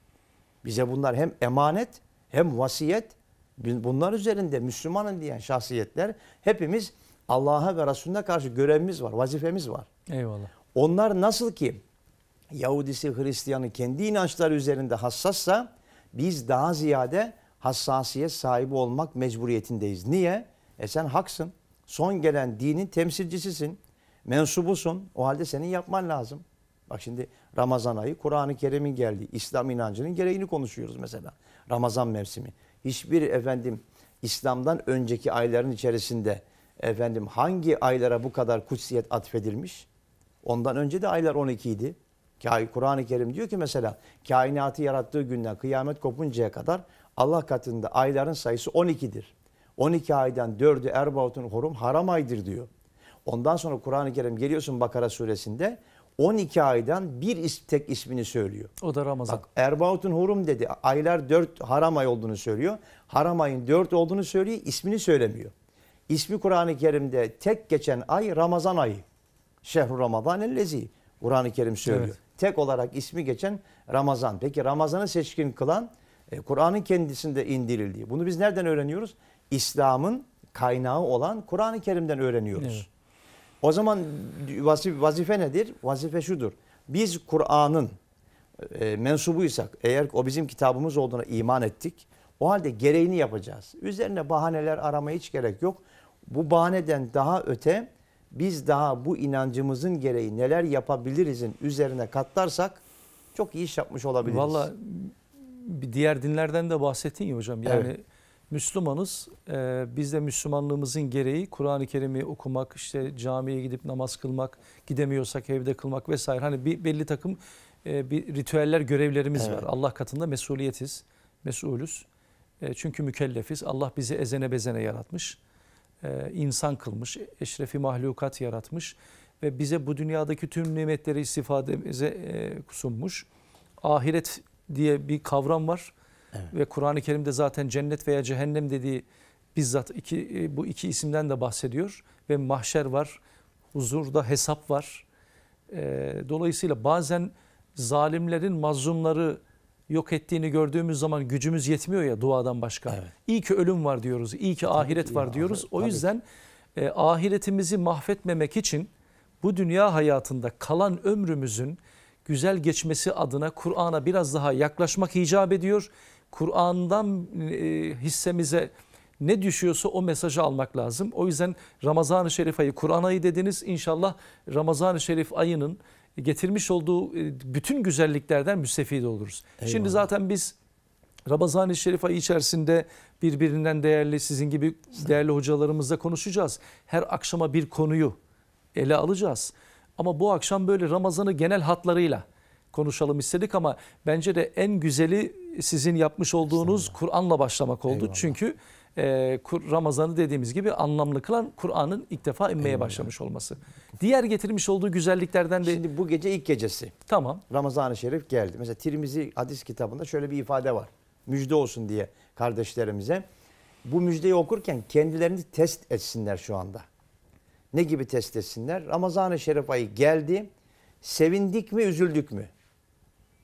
Bize bunlar hem emanet hem vasiyet. Bunlar üzerinde Müslümanın diyen şahsiyetler hepimiz Allah'a ve Resulüne karşı görevimiz var, vazifemiz var. Eyvallah. Onlar nasıl ki Yahudisi, Hristiyanı kendi inançları üzerinde hassassa biz daha ziyade hassasiyet sahibi olmak mecburiyetindeyiz. Niye? E sen haksın. Son gelen dinin temsilcisisin. Mensubusun. O halde senin yapman lazım. Bak şimdi Ramazan ayı Kur'an-ı Kerim'in geldiği İslam inancının gereğini konuşuyoruz mesela. Ramazan mevsimi. Hiçbir efendim İslam'dan önceki ayların içerisinde efendim hangi aylara bu kadar kutsiyet atfedilmiş? Ondan önce de aylar 12 idi. Kur'an-ı Kerim diyor ki mesela kainatı yarattığı günden kıyamet kopuncaya kadar Allah katında ayların sayısı 12'dir. 12 aydan 4'ü erbautun horum haram aydır diyor. Ondan sonra Kur'an-ı Kerim geliyorsun Bakara suresinde 12 aydan bir is tek ismini söylüyor. O da Ramazan. Bak Erbaut'un hurum dedi. Aylar 4 haram ay olduğunu söylüyor. Haram ayın 4 olduğunu söylüyor. ismini söylemiyor. İsmi Kur'an-ı Kerim'de tek geçen ay Ramazan ayı. Şehru Ramazan ellezi. Kur'an-ı Kerim söylüyor. Evet. Tek olarak ismi geçen Ramazan. Peki Ramazan'ı seçkin kılan e, Kur'an'ın kendisinde indirildiği. Bunu biz nereden öğreniyoruz? İslam'ın kaynağı olan Kur'an-ı Kerim'den öğreniyoruz. Evet. O zaman vazife, nedir? Vazife şudur. Biz Kur'an'ın e, mensubuysak, eğer o bizim kitabımız olduğuna iman ettik, o halde gereğini yapacağız. Üzerine bahaneler aramaya hiç gerek yok. Bu bahaneden daha öte biz daha bu inancımızın gereği neler yapabilirizin üzerine katlarsak çok iyi iş yapmış olabiliriz. Valla diğer dinlerden de bahsettin ya hocam. Yani evet Müslümanız. Ee, biz de Müslümanlığımızın gereği Kur'an-ı Kerim'i okumak, işte camiye gidip namaz kılmak, gidemiyorsak evde kılmak vesaire. Hani bir belli takım e, bir ritüeller, görevlerimiz evet. var. Allah katında mesuliyetiz, mesulüz. E, çünkü mükellefiz. Allah bizi ezene bezene yaratmış. E, insan kılmış, eşrefi mahlukat yaratmış ve bize bu dünyadaki tüm nimetleri istifademize e, sunmuş. Ahiret diye bir kavram var. Evet. Ve Kur'an-ı Kerim'de zaten cennet veya cehennem dediği bizzat iki, e, bu iki isimden de bahsediyor. Ve mahşer var, huzurda hesap var. E, dolayısıyla bazen zalimlerin mazlumları yok ettiğini gördüğümüz zaman gücümüz yetmiyor ya duadan başka. Evet. İyi ki ölüm var diyoruz, iyi ki ahiret ki var ya, diyoruz. Tabii. O yüzden e, ahiretimizi mahvetmemek için bu dünya hayatında kalan ömrümüzün güzel geçmesi adına Kur'an'a biraz daha yaklaşmak icap ediyor. Kur'an'dan e, hissemize ne düşüyorsa o mesajı almak lazım. O yüzden Ramazan-ı Şerif ayı Kur'an ayı dediniz. İnşallah Ramazan-ı Şerif ayının getirmiş olduğu e, bütün güzelliklerden müstefid oluruz. Eyvallah. Şimdi zaten biz Ramazan-ı Şerif ayı içerisinde birbirinden değerli sizin gibi değerli hocalarımızla konuşacağız. Her akşama bir konuyu ele alacağız. Ama bu akşam böyle Ramazan'ı genel hatlarıyla konuşalım istedik ama bence de en güzeli sizin yapmış olduğunuz Kur'an'la başlamak oldu. Eyvallah. Çünkü e, Ramazan'ı dediğimiz gibi anlamlı kılan Kur'an'ın ilk defa inmeye Eyvallah. başlamış olması. Diğer getirmiş olduğu güzelliklerden de... Şimdi bu gece ilk gecesi. Tamam. Ramazan-ı Şerif geldi. Mesela Tirmizi hadis kitabında şöyle bir ifade var. Müjde olsun diye kardeşlerimize. Bu müjdeyi okurken kendilerini test etsinler şu anda. Ne gibi test etsinler? Ramazan-ı Şerif ayı geldi. Sevindik mi, üzüldük mü?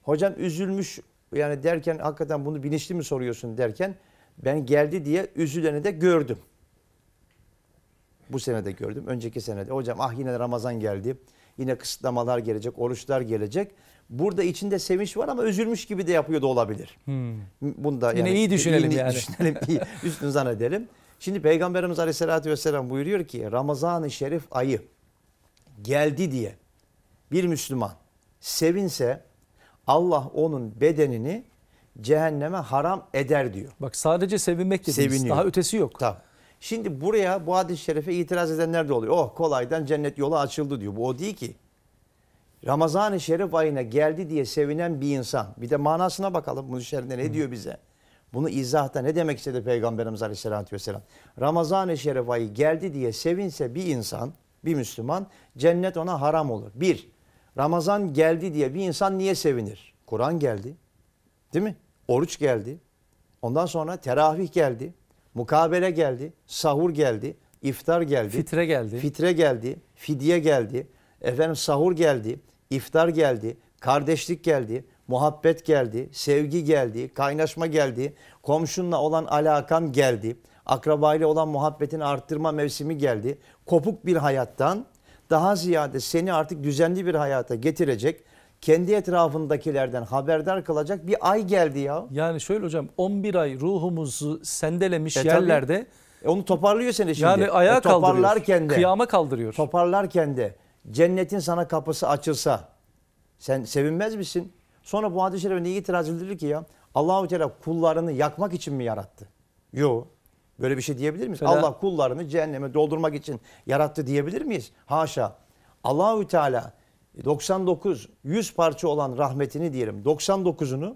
Hocam üzülmüş yani derken hakikaten bunu bilinçli mi soruyorsun derken ben geldi diye üzüleni de gördüm. Bu sene de gördüm. Önceki senede. Hocam ah yine Ramazan geldi. Yine kısıtlamalar gelecek, oruçlar gelecek. Burada içinde sevinç var ama üzülmüş gibi de yapıyor da olabilir. Hmm. Bunda yine yani, iyi düşünelim iyi, yani. Düşünelim, iyi, üstünü zannedelim. Şimdi Peygamberimiz Aleyhisselatü Vesselam buyuruyor ki Ramazan-ı Şerif ayı geldi diye bir Müslüman sevinse Allah onun bedenini cehenneme haram eder diyor. Bak sadece sevinmek dediniz. Seviniyor. Daha ötesi yok. Tamam. Şimdi buraya bu hadis-i şerife itiraz edenler de oluyor. Oh kolaydan cennet yolu açıldı diyor. Bu o değil ki. Ramazan-ı Şerif ayına geldi diye sevinen bir insan. Bir de manasına bakalım. bu şerifinde ne diyor bize? Bunu izahta ne demek istedi Peygamberimiz Aleyhisselatü Vesselam? Ramazan-ı Şerif ayı geldi diye sevinse bir insan, bir Müslüman cennet ona haram olur. Bir, Ramazan geldi diye bir insan niye sevinir? Kur'an geldi. Değil mi? Oruç geldi. Ondan sonra teravih geldi. Mukabele geldi. Sahur geldi. iftar geldi. Fitre geldi. Fitre geldi. Fidye geldi. Efendim sahur geldi. iftar geldi. Kardeşlik geldi. Muhabbet geldi. Sevgi geldi. Kaynaşma geldi. Komşunla olan alakan geldi. Akrabayla olan muhabbetin arttırma mevsimi geldi. Kopuk bir hayattan daha ziyade seni artık düzenli bir hayata getirecek, kendi etrafındakilerden haberdar kalacak bir ay geldi ya. Yani şöyle hocam 11 ay ruhumuzu sendelemiş e, yerlerde E onu toparlıyor seni şimdi. Yani ayağa e, toparlarken de, kıyama kaldırıyor. Toparlarken de cennetin sana kapısı açılsa sen sevinmez misin? Sonra bu hadis-i şerife niye itiraz edilir ki ya? Allahu Teala kullarını yakmak için mi yarattı? Yok. Böyle bir şey diyebilir miyiz? Mesela, Allah kullarını cehenneme doldurmak için yarattı diyebilir miyiz? Haşa. Allahü Teala 99 e, 100 parça olan rahmetini diyelim 99'unu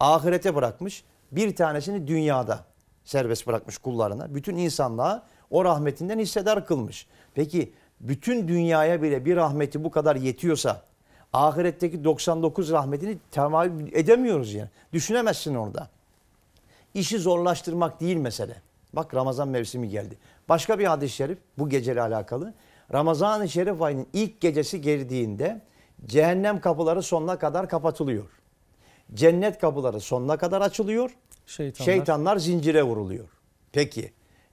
ahirete bırakmış. Bir tanesini dünyada serbest bırakmış kullarına. Bütün insanlığa o rahmetinden hissedar kılmış. Peki bütün dünyaya bile bir rahmeti bu kadar yetiyorsa ahiretteki 99 rahmetini tamam edemiyoruz yani. Düşünemezsin orada. İşi zorlaştırmak değil mesele. Bak Ramazan mevsimi geldi. Başka bir hadis-i şerif bu geceyle alakalı. Ramazan-ı Şerif ayının ilk gecesi girdiğinde cehennem kapıları sonuna kadar kapatılıyor. Cennet kapıları sonuna kadar açılıyor. Şeytanlar, Şeytanlar zincire vuruluyor. Peki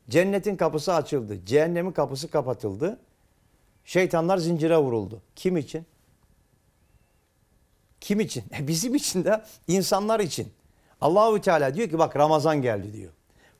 cennetin kapısı açıldı. Cehennemin kapısı kapatıldı. Şeytanlar zincire vuruldu. Kim için? Kim için? E bizim için de insanlar için. Allahü Teala diyor ki bak Ramazan geldi diyor.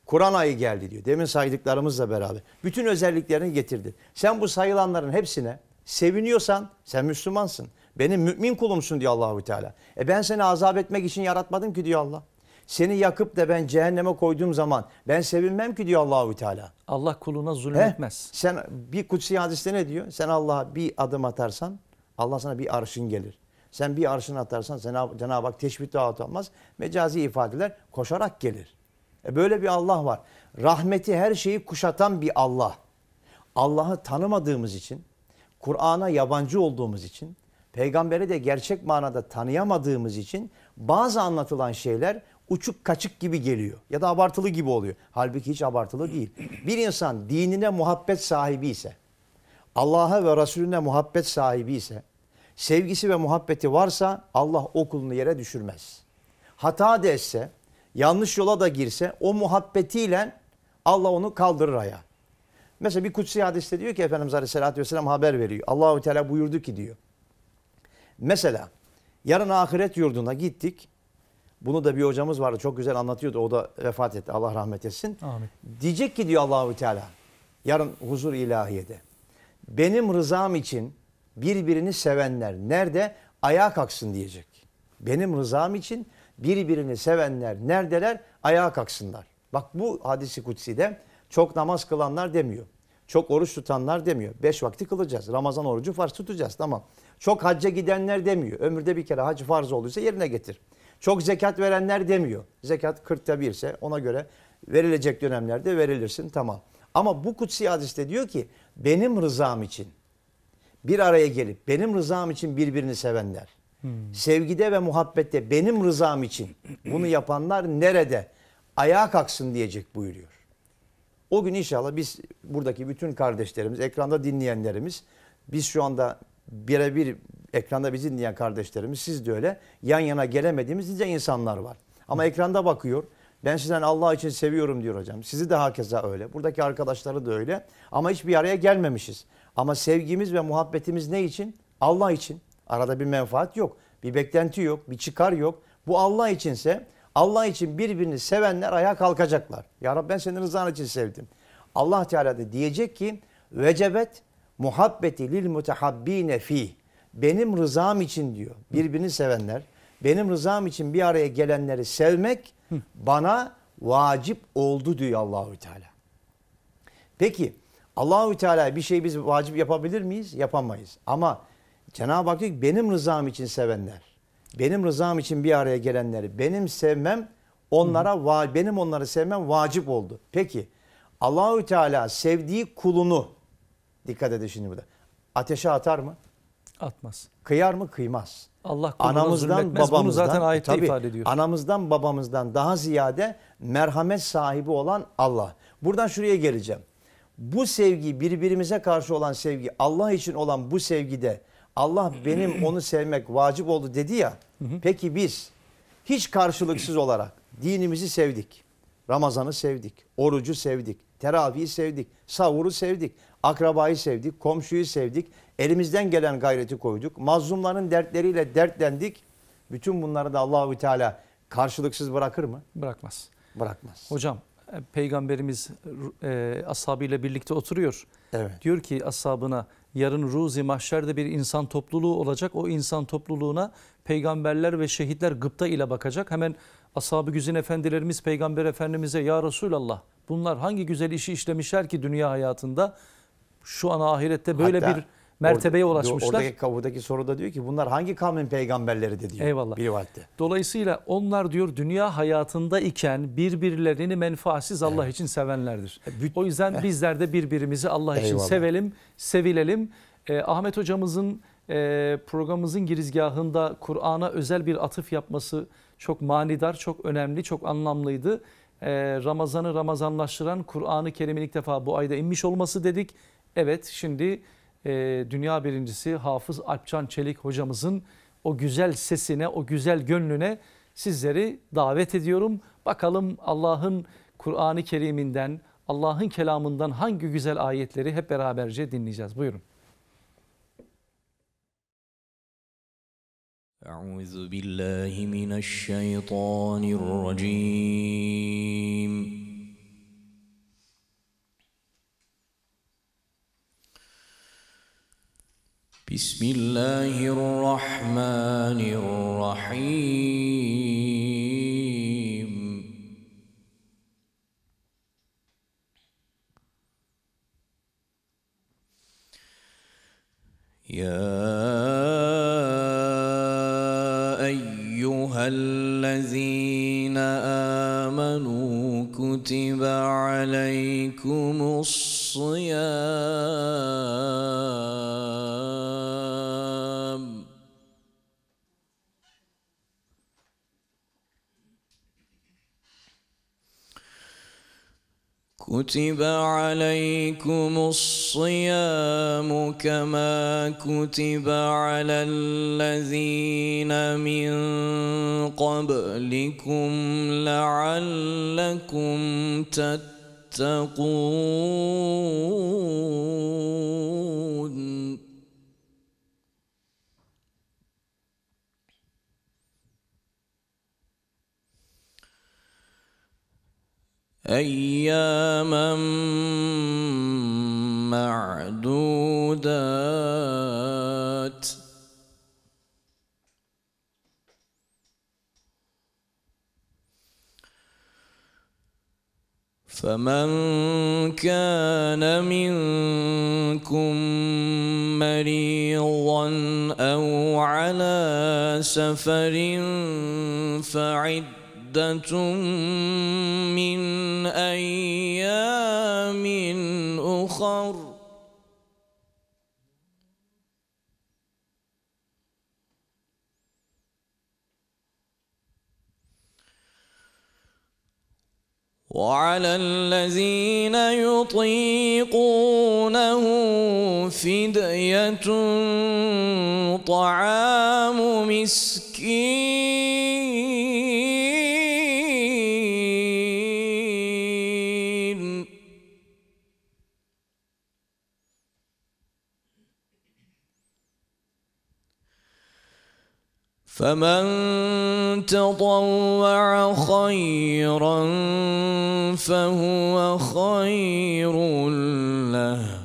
Kur'an ayı geldi diyor. Demin saydıklarımızla beraber. Bütün özelliklerini getirdi. Sen bu sayılanların hepsine seviniyorsan sen Müslümansın. Benim mümin kulumsun diyor Allahu Teala. E ben seni azap etmek için yaratmadım ki diyor Allah. Seni yakıp da ben cehenneme koyduğum zaman ben sevinmem ki diyor Allahu Teala. Allah kuluna zulmetmez. He? Sen bir kutsi hadiste ne diyor? Sen Allah'a bir adım atarsan Allah sana bir arşın gelir. Sen bir arşın atarsan Cenab-ı Hak teşbih dağıt almaz. Mecazi ifadeler koşarak gelir. E böyle bir Allah var. Rahmeti her şeyi kuşatan bir Allah. Allah'ı tanımadığımız için, Kur'an'a yabancı olduğumuz için, Peygamber'e de gerçek manada tanıyamadığımız için bazı anlatılan şeyler uçuk kaçık gibi geliyor ya da abartılı gibi oluyor. Halbuki hiç abartılı değil. Bir insan dinine muhabbet sahibi ise, Allah'a ve Resulüne muhabbet sahibi ise, sevgisi ve muhabbeti varsa Allah okulunu yere düşürmez. Hata da etse, yanlış yola da girse o muhabbetiyle Allah onu kaldırır aya. Mesela bir kutsi hadiste diyor ki Efendimiz Aleyhisselatü Vesselam haber veriyor. Allahu Teala buyurdu ki diyor. Mesela yarın ahiret yurduna gittik. Bunu da bir hocamız vardı çok güzel anlatıyordu. O da vefat etti. Allah rahmet etsin. Amin. Diyecek ki diyor Allahu Teala yarın huzur ilahiyede. Benim rızam için birbirini sevenler nerede ayağa kalksın diyecek. Benim rızam için birbirini sevenler neredeler? Ayağa kalksınlar. Bak bu hadisi kutsi de çok namaz kılanlar demiyor. Çok oruç tutanlar demiyor. Beş vakti kılacağız. Ramazan orucu farz tutacağız tamam. Çok hacca gidenler demiyor. Ömürde bir kere hac farz olduysa yerine getir. Çok zekat verenler demiyor. Zekat kırkta birse ona göre verilecek dönemlerde verilirsin tamam. Ama bu kutsi hadiste diyor ki benim rızam için bir araya gelip benim rızam için birbirini sevenler. Hmm. Sevgide ve muhabbette benim rızam için bunu yapanlar nerede? Ayağa kalksın diyecek buyuruyor. O gün inşallah biz buradaki bütün kardeşlerimiz, ekranda dinleyenlerimiz, biz şu anda birebir ekranda bizi dinleyen kardeşlerimiz, siz de öyle yan yana gelemediğimiz nice insanlar var. Ama hmm. ekranda bakıyor. Ben sizden Allah için seviyorum diyor hocam. Sizi de hakeza öyle. Buradaki arkadaşları da öyle. Ama hiçbir araya gelmemişiz. Ama sevgimiz ve muhabbetimiz ne için? Allah için. Arada bir menfaat yok. Bir beklenti yok. Bir çıkar yok. Bu Allah içinse Allah için birbirini sevenler ayağa kalkacaklar. Ya Rabbi ben senin rızan için sevdim. Allah Teala da diyecek ki vecebet muhabbeti lil mutehabbine fi. Benim rızam için diyor. Birbirini sevenler, benim rızam için bir araya gelenleri sevmek bana vacip oldu diyor Allahü Teala. Peki Allahü Teala bir şey biz vacip yapabilir miyiz? Yapamayız. Ama Cenab-ı Hak diyor ki benim rızam için sevenler, benim rızam için bir araya gelenleri, benim sevmem onlara benim onları sevmem vacip oldu. Peki Allahü Teala sevdiği kulunu dikkat edin şimdi burada. Ateşe atar mı? Atmaz. Kıyar mı? Kıymaz. Allah anamızdan babamızdan bunu zaten e, ayette tabii, ifade ediyor. Anamızdan babamızdan daha ziyade merhamet sahibi olan Allah. Buradan şuraya geleceğim. Bu sevgi birbirimize karşı olan sevgi Allah için olan bu sevgide Allah benim onu sevmek vacip oldu dedi ya. Peki biz hiç karşılıksız olarak dinimizi sevdik. Ramazan'ı sevdik, orucu sevdik, teravihi sevdik, savuru sevdik, akrabayı sevdik, komşuyu sevdik. Elimizden gelen gayreti koyduk. Mazlumların dertleriyle dertlendik. Bütün bunları da Allahü Teala karşılıksız bırakır mı? Bırakmaz. Bırakmaz. Hocam e, peygamberimiz e, ashabıyla birlikte oturuyor. Evet. Diyor ki ashabına yarın ruzi mahşerde bir insan topluluğu olacak. O insan topluluğuna peygamberler ve şehitler gıpta ile bakacak. Hemen ashab güzin efendilerimiz peygamber efendimize ya Resulallah bunlar hangi güzel işi işlemişler ki dünya hayatında şu an ahirette böyle Hatta, bir mertebeye ulaşmışlar. Oradaki kabuğdaki soruda diyor ki bunlar hangi kavmin peygamberleri de diyor. Eyvallah. Bir vakitte. Dolayısıyla onlar diyor dünya hayatında iken birbirlerini menfaatsiz Allah evet. için sevenlerdir. E, o yüzden eh. bizler de birbirimizi Allah için Eyvallah. sevelim, sevilelim. Ee, Ahmet hocamızın e, programımızın girizgahında Kur'an'a özel bir atıf yapması çok manidar, çok önemli, çok anlamlıydı. Ee, Ramazan'ı Ramazanlaştıran Kur'anı ı Kerim'in ilk defa bu ayda inmiş olması dedik. Evet şimdi ee, dünya birincisi Hafız Alpcan Çelik hocamızın o güzel sesine, o güzel gönlüne sizleri davet ediyorum. Bakalım Allah'ın Kur'an-ı Kerim'inden, Allah'ın kelamından hangi güzel ayetleri hep beraberce dinleyeceğiz. Buyurun. أعوذ بالله من الشيطان الرجيم بسم الله الرحمن الرحيم يا أيها الذين آمنوا كتب عليكم الصيام كتب عليكم الصيام كما كتب على الذين من قبلكم لعلكم تتقون أياما معدودات فمن كان منكم مريضا أو على سفر فعد عدة من أيام أخر وعلى الذين يطيقونه فدية طعام مسك مسكين فمن تطوع خيرا فهو خير له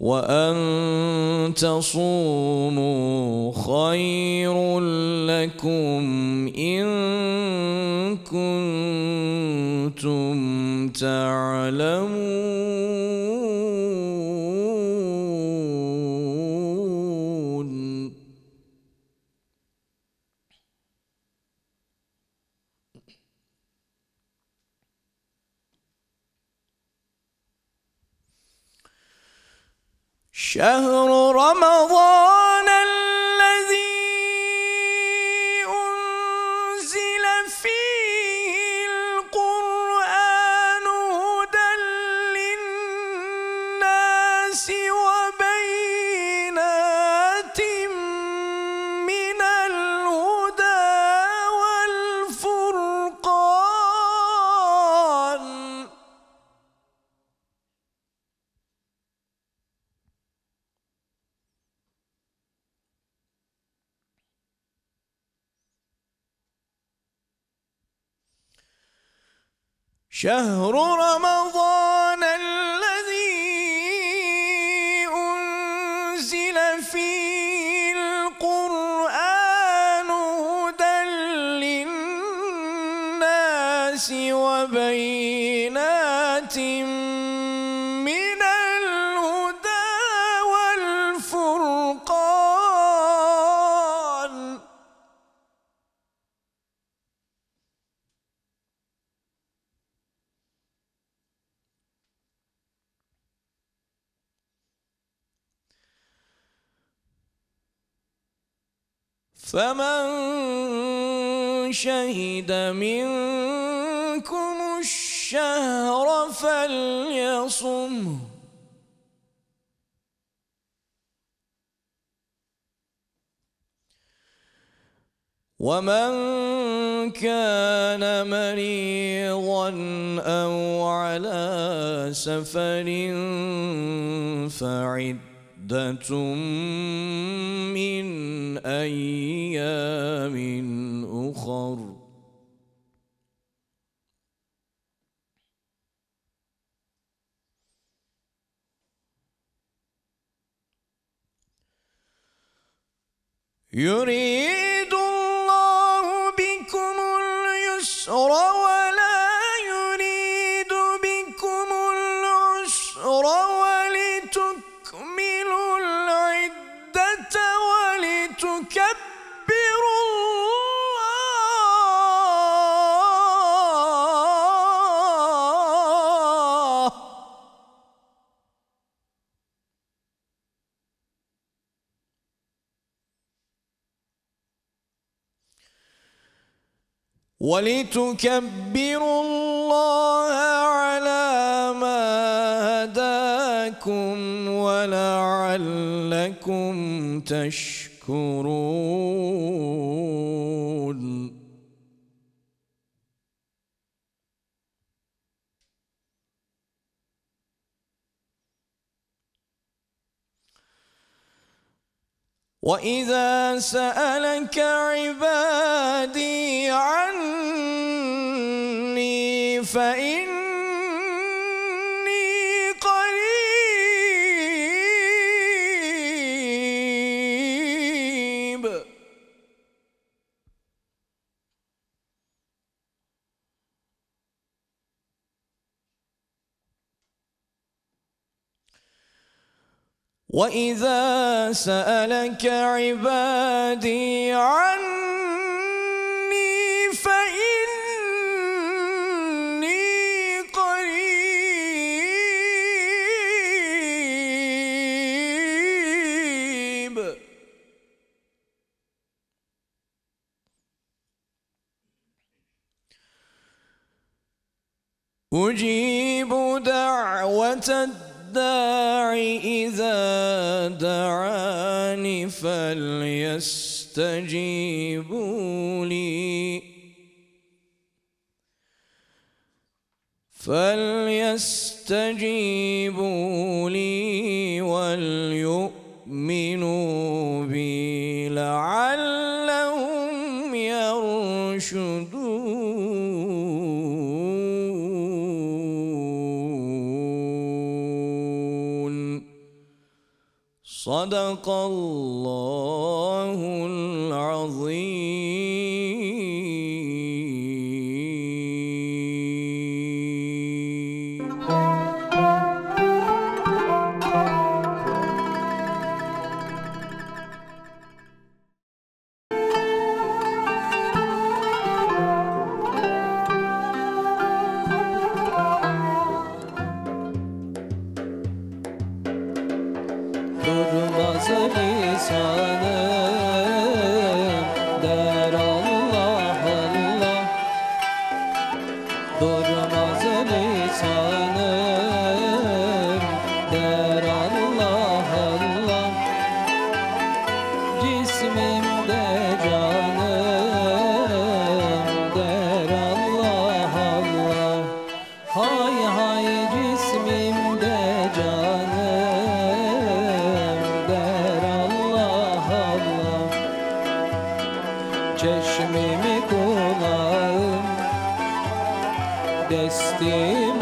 وأن تصوموا خير لكم إن كنتم تعلمون شهر رمضان شهر رمضان فمن شهد منكم الشهر فليصم ومن كان مريضا او على سفر فعد عدة من أيام أخر يريد الله بكم اليسر ولا ولتكبروا الله على ما هداكم ولعلكم تشكرون وإذا سألك عبادي عني فإن وإذا سألك عبادي عني فإني قريب أجيب الداع إذا دعاني فليستجيبوا لي فليستجيبوا لي وليؤمنوا صدق الله العظيم çeşmimi kulağım Destim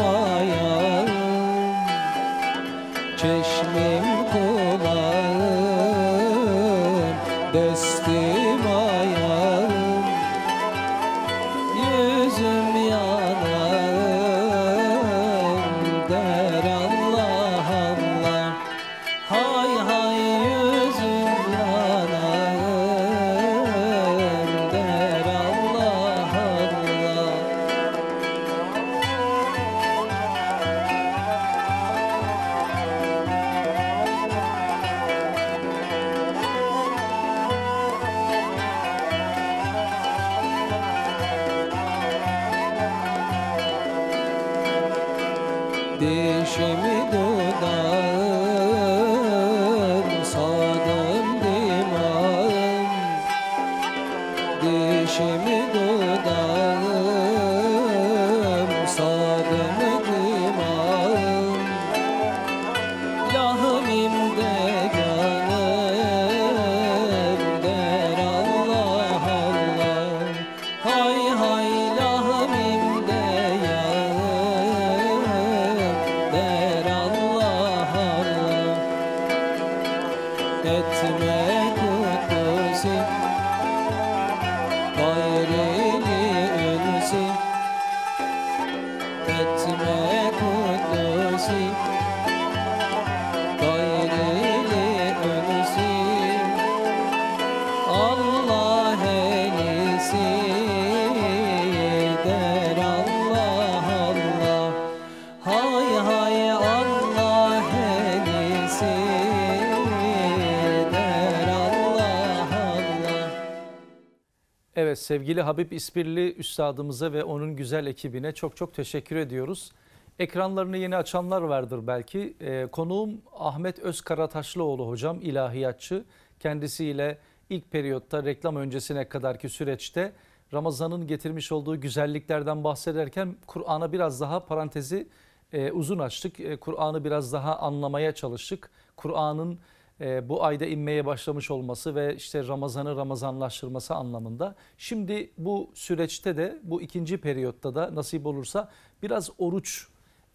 sevgili Habib İspirli üstadımıza ve onun güzel ekibine çok çok teşekkür ediyoruz. Ekranlarını yeni açanlar vardır belki. E, konuğum Ahmet Özkarataşlıoğlu hocam, ilahiyatçı. Kendisiyle ilk periyotta reklam öncesine kadarki süreçte Ramazan'ın getirmiş olduğu güzelliklerden bahsederken Kur'an'a biraz daha parantezi e, uzun açtık. E, Kur'an'ı biraz daha anlamaya çalıştık. Kur'an'ın e, bu ayda inmeye başlamış olması ve işte Ramazan'ı Ramazanlaştırması anlamında. Şimdi bu süreçte de bu ikinci periyotta da nasip olursa biraz oruç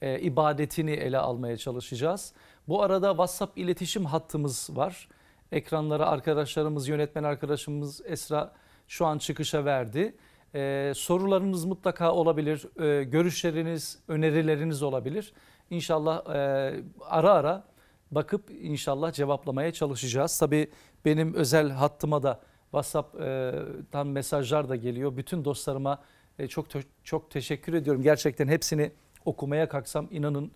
e, ibadetini ele almaya çalışacağız. Bu arada WhatsApp iletişim hattımız var. Ekranlara arkadaşlarımız, yönetmen arkadaşımız Esra şu an çıkışa verdi. Ee, sorularınız mutlaka olabilir, ee, görüşleriniz, önerileriniz olabilir. İnşallah e, ara ara bakıp inşallah cevaplamaya çalışacağız. tabi benim özel hattıma da WhatsApp'tan e, mesajlar da geliyor. Bütün dostlarıma e, çok çok teşekkür ediyorum. Gerçekten hepsini okumaya kalksam inanın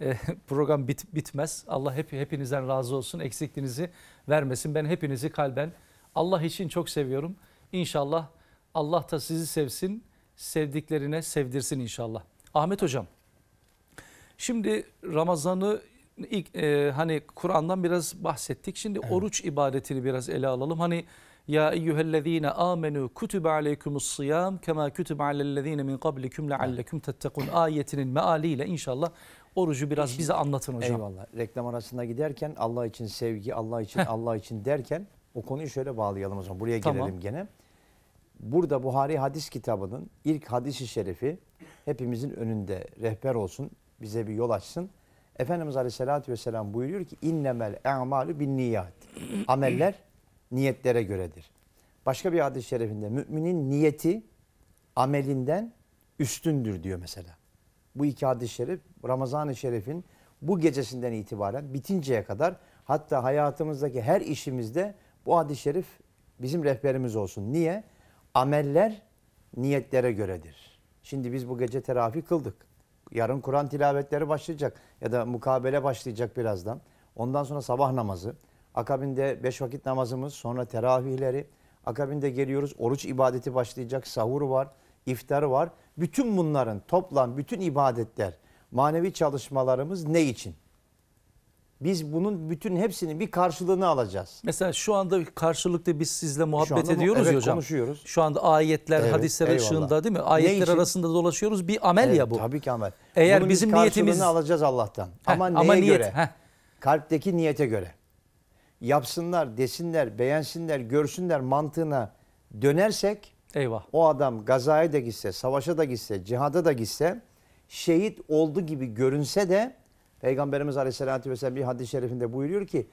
e, program bit, bitmez. Allah hep hepinizden razı olsun. Eksikliğinizi vermesin. Ben hepinizi kalben Allah için çok seviyorum. İnşallah Allah da sizi sevsin. Sevdiklerine sevdirsin inşallah. Ahmet hocam. Şimdi Ramazan'ı ilk e, hani Kur'an'dan biraz bahsettik. Şimdi evet. oruç ibadetini biraz ele alalım. Hani ya eyyühellezine amenu kutibe aleykumus sıyam kema kutibe alellezine min kablikum leallekum tettekun ayetinin mealiyle inşallah orucu biraz bize anlatın hocam. Eyvallah. Reklam arasında giderken Allah için sevgi, Allah için, Allah için derken o konuyu şöyle bağlayalım o zaman. Buraya gelelim gene. Burada Buhari hadis kitabının ilk hadisi şerifi hepimizin önünde rehber olsun, bize bir yol açsın. Efendimiz Aleyhisselatü Vesselam buyuruyor ki innemel e'malu bin niyat. Ameller niyetlere göredir. Başka bir hadis-i şerifinde müminin niyeti amelinden üstündür diyor mesela. Bu iki hadis-i şerif Ramazan-ı Şerif'in bu gecesinden itibaren bitinceye kadar hatta hayatımızdaki her işimizde bu hadis-i şerif bizim rehberimiz olsun. Niye? Ameller niyetlere göredir. Şimdi biz bu gece terafi kıldık. Yarın Kur'an tilavetleri başlayacak ya da mukabele başlayacak birazdan. Ondan sonra sabah namazı. Akabinde beş vakit namazımız, sonra teravihleri. Akabinde geliyoruz oruç ibadeti başlayacak, sahur var, iftar var. Bütün bunların toplam bütün ibadetler, manevi çalışmalarımız ne için? Biz bunun bütün hepsinin bir karşılığını alacağız. Mesela şu anda karşılıklı biz sizle muhabbet anda, ediyoruz evet, ya hocam. konuşuyoruz. Şu anda ayetler, evet, hadisler eyvallah. ışığında değil mi? Ayetler arasında dolaşıyoruz. Bir amel evet, ya bu. Tabii ki amel. Eğer bunun bizim biz niyetimiz alacağız Allah'tan. Heh, ama neye ama niyet, göre? Heh. Kalpteki niyete göre. Yapsınlar, desinler, beğensinler, görsünler mantığına dönersek Eyvah. O adam gazaya da gitse, savaşa da gitse, cihada da gitse şehit oldu gibi görünse de Peygamberimiz Aleyhisselatü Vesselam bir hadis-i şerifinde buyuruyor ki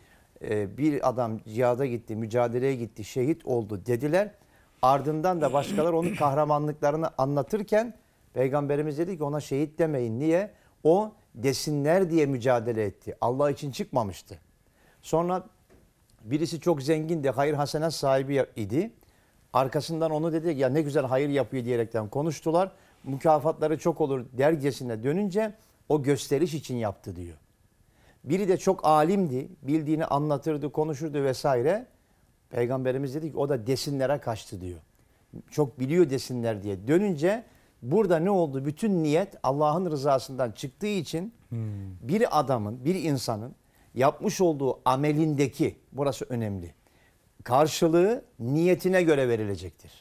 ee, bir adam cihada gitti, mücadeleye gitti, şehit oldu dediler. Ardından da başkaları onun kahramanlıklarını anlatırken Peygamberimiz dedi ki ona şehit demeyin. Niye? O desinler diye mücadele etti. Allah için çıkmamıştı. Sonra birisi çok zengindi, hayır hasenat sahibi idi. Arkasından onu dedi ki ya ne güzel hayır yapıyor diyerekten konuştular. Mükafatları çok olur dercesine dönünce o gösteriş için yaptı diyor. Biri de çok alimdi. Bildiğini anlatırdı, konuşurdu vesaire. Peygamberimiz dedi ki o da desinlere kaçtı diyor. Çok biliyor desinler diye. Dönünce burada ne oldu? Bütün niyet Allah'ın rızasından çıktığı için hmm. bir adamın, bir insanın yapmış olduğu amelindeki, burası önemli, karşılığı niyetine göre verilecektir.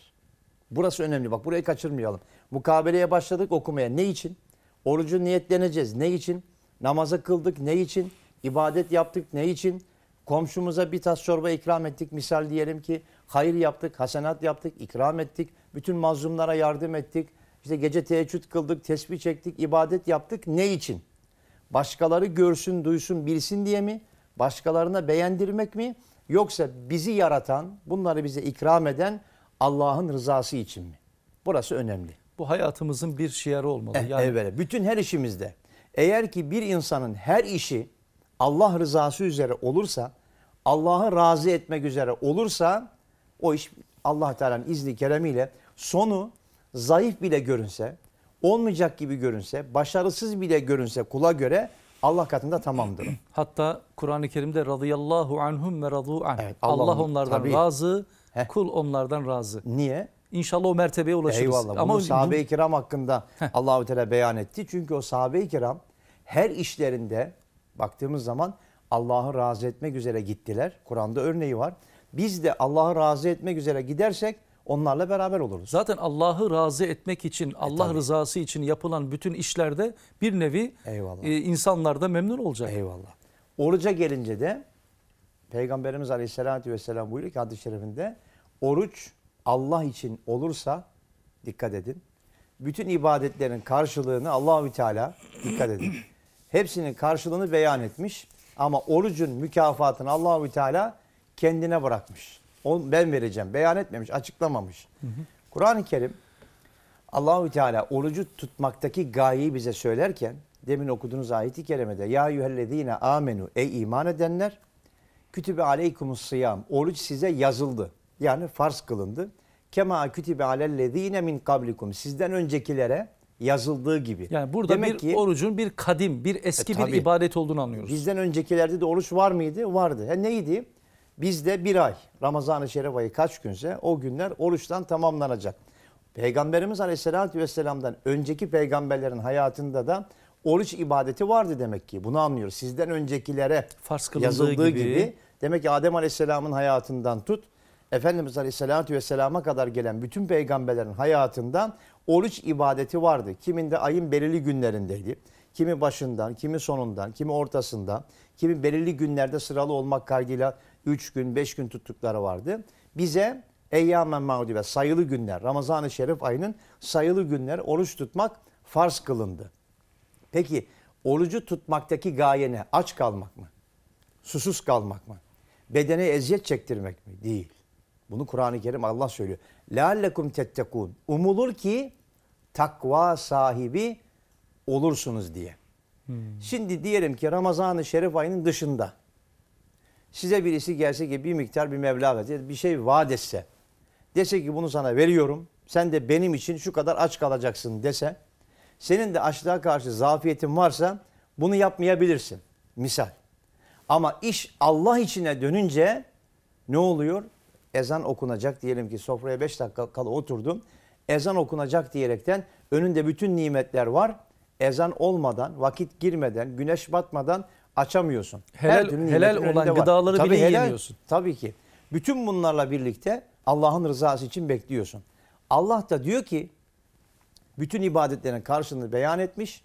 Burası önemli. Bak burayı kaçırmayalım. Mukabeleye başladık okumaya. Ne için? Orucu niyetleneceğiz. Ne için? Namaza kıldık ne için? İbadet yaptık ne için? Komşumuza bir tas çorba ikram ettik. Misal diyelim ki hayır yaptık, hasenat yaptık, ikram ettik. Bütün mazlumlara yardım ettik. İşte gece teheccüd kıldık, tesbih çektik, ibadet yaptık. Ne için? Başkaları görsün, duysun, bilsin diye mi? Başkalarına beğendirmek mi? Yoksa bizi yaratan, bunları bize ikram eden Allah'ın rızası için mi? Burası önemli. Bu hayatımızın bir şiarı olmalı. Eh, yani... Evet, bütün her işimizde. Eğer ki bir insanın her işi Allah rızası üzere olursa, Allah'ı razı etmek üzere olursa o iş Allah Teala'nın izni keremiyle sonu zayıf bile görünse, olmayacak gibi görünse, başarısız bile görünse kula göre Allah katında tamamdır. Hatta Kur'an-ı Kerim'de radıyallahu anhum ve radu an. Evet, Allah, Allah onlardan tabii. razı, Heh. kul onlardan razı. Niye? İnşallah o mertebeye ulaşırız. Eyvallah. Bunu Ama sahabe-i kiram hakkında Allahu Teala beyan etti. Çünkü o sahabe-i kiram her işlerinde baktığımız zaman Allah'ı razı etmek üzere gittiler. Kur'an'da örneği var. Biz de Allah'ı razı etmek üzere gidersek onlarla beraber oluruz. Zaten Allah'ı razı etmek için, e, Allah e, rızası için yapılan bütün işlerde bir nevi Eyvallah. E, insanlar da memnun olacak. Eyvallah. Oruca gelince de Peygamberimiz Aleyhisselatü Vesselam buyuruyor ki hadis-i şerifinde oruç Allah için olursa dikkat edin. Bütün ibadetlerin karşılığını Allahü Teala dikkat edin. Hepsinin karşılığını beyan etmiş ama orucun mükafatını Allahü Teala kendine bırakmış. Onu ben vereceğim. Beyan etmemiş, açıklamamış. Kur'an-ı Kerim Allahü Teala orucu tutmaktaki gayeyi bize söylerken demin okuduğunuz ayeti kerimede ya yuhellezine amenu ey iman edenler kütübe aleykumus sıyam oruç size yazıldı. Yani farz kılındı. Kema kütibe alellezine min kablikum. Sizden öncekilere yazıldığı gibi. Yani burada Demek bir ki, orucun bir kadim, bir eski e, tabii, bir ibadet olduğunu anlıyoruz. Bizden öncekilerde de oruç var mıydı? Vardı. He, neydi? Bizde bir ay Ramazan-ı Şerif ayı kaç günse o günler oruçtan tamamlanacak. Peygamberimiz Aleyhisselatü Vesselam'dan önceki peygamberlerin hayatında da oruç ibadeti vardı demek ki. Bunu anlıyoruz. Sizden öncekilere yazıldığı gibi. gibi. Demek ki Adem Aleyhisselam'ın hayatından tut Efendimiz Aleyhisselatü Vesselam'a kadar gelen bütün peygamberlerin hayatından oruç ibadeti vardı. Kiminde ayın belirli günlerindeydi. Kimi başından, kimi sonundan, kimi ortasında, kimi belirli günlerde sıralı olmak kaydıyla 3 gün, 5 gün tuttukları vardı. Bize Eyyamen Maudi ve sayılı günler, Ramazan-ı Şerif ayının sayılı günler oruç tutmak farz kılındı. Peki orucu tutmaktaki gaye ne? Aç kalmak mı? Susuz kalmak mı? Bedene eziyet çektirmek mi? Değil. Bunu Kur'an-ı Kerim Allah söylüyor. لَعَلَّكُمْ تَتَّقُونَ Umulur ki takva sahibi olursunuz diye. Hmm. Şimdi diyelim ki Ramazan-ı Şerif ayının dışında size birisi gelse ki bir miktar bir meblağ verse, bir şey vaat etse, dese ki bunu sana veriyorum, sen de benim için şu kadar aç kalacaksın dese, senin de açlığa karşı zafiyetin varsa bunu yapmayabilirsin. Misal. Ama iş Allah içine dönünce ne oluyor? ezan okunacak diyelim ki sofraya 5 dakika kala oturdum. Ezan okunacak diyerekten önünde bütün nimetler var. Ezan olmadan, vakit girmeden, güneş batmadan açamıyorsun. Helal, helal olan gıdaları var. bile tabii yiyemiyorsun. tabii ki. Bütün bunlarla birlikte Allah'ın rızası için bekliyorsun. Allah da diyor ki bütün ibadetlerin karşılığını beyan etmiş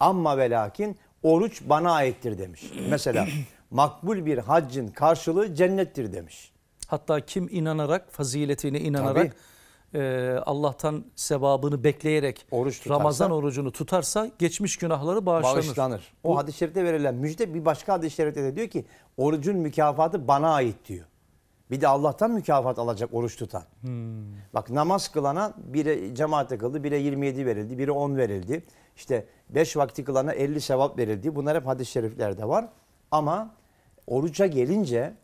Amma ve lakin oruç bana aittir demiş. Mesela makbul bir haccın karşılığı cennettir demiş. Hatta kim inanarak, faziletine inanarak e, Allah'tan sevabını bekleyerek Oruç tutarsa, Ramazan orucunu tutarsa geçmiş günahları bağışlanır. bağışlanır. O hadis-i şerifte verilen müjde bir başka hadis-i şerifte de diyor ki orucun mükafatı bana ait diyor. Bir de Allah'tan mükafat alacak oruç tutan. Hmm. Bak namaz kılana biri cemaate kıldı, biri 27 verildi, biri 10 verildi. İşte 5 vakti kılana 50 sevap verildi. Bunlar hep hadis-i şeriflerde var. Ama oruca gelince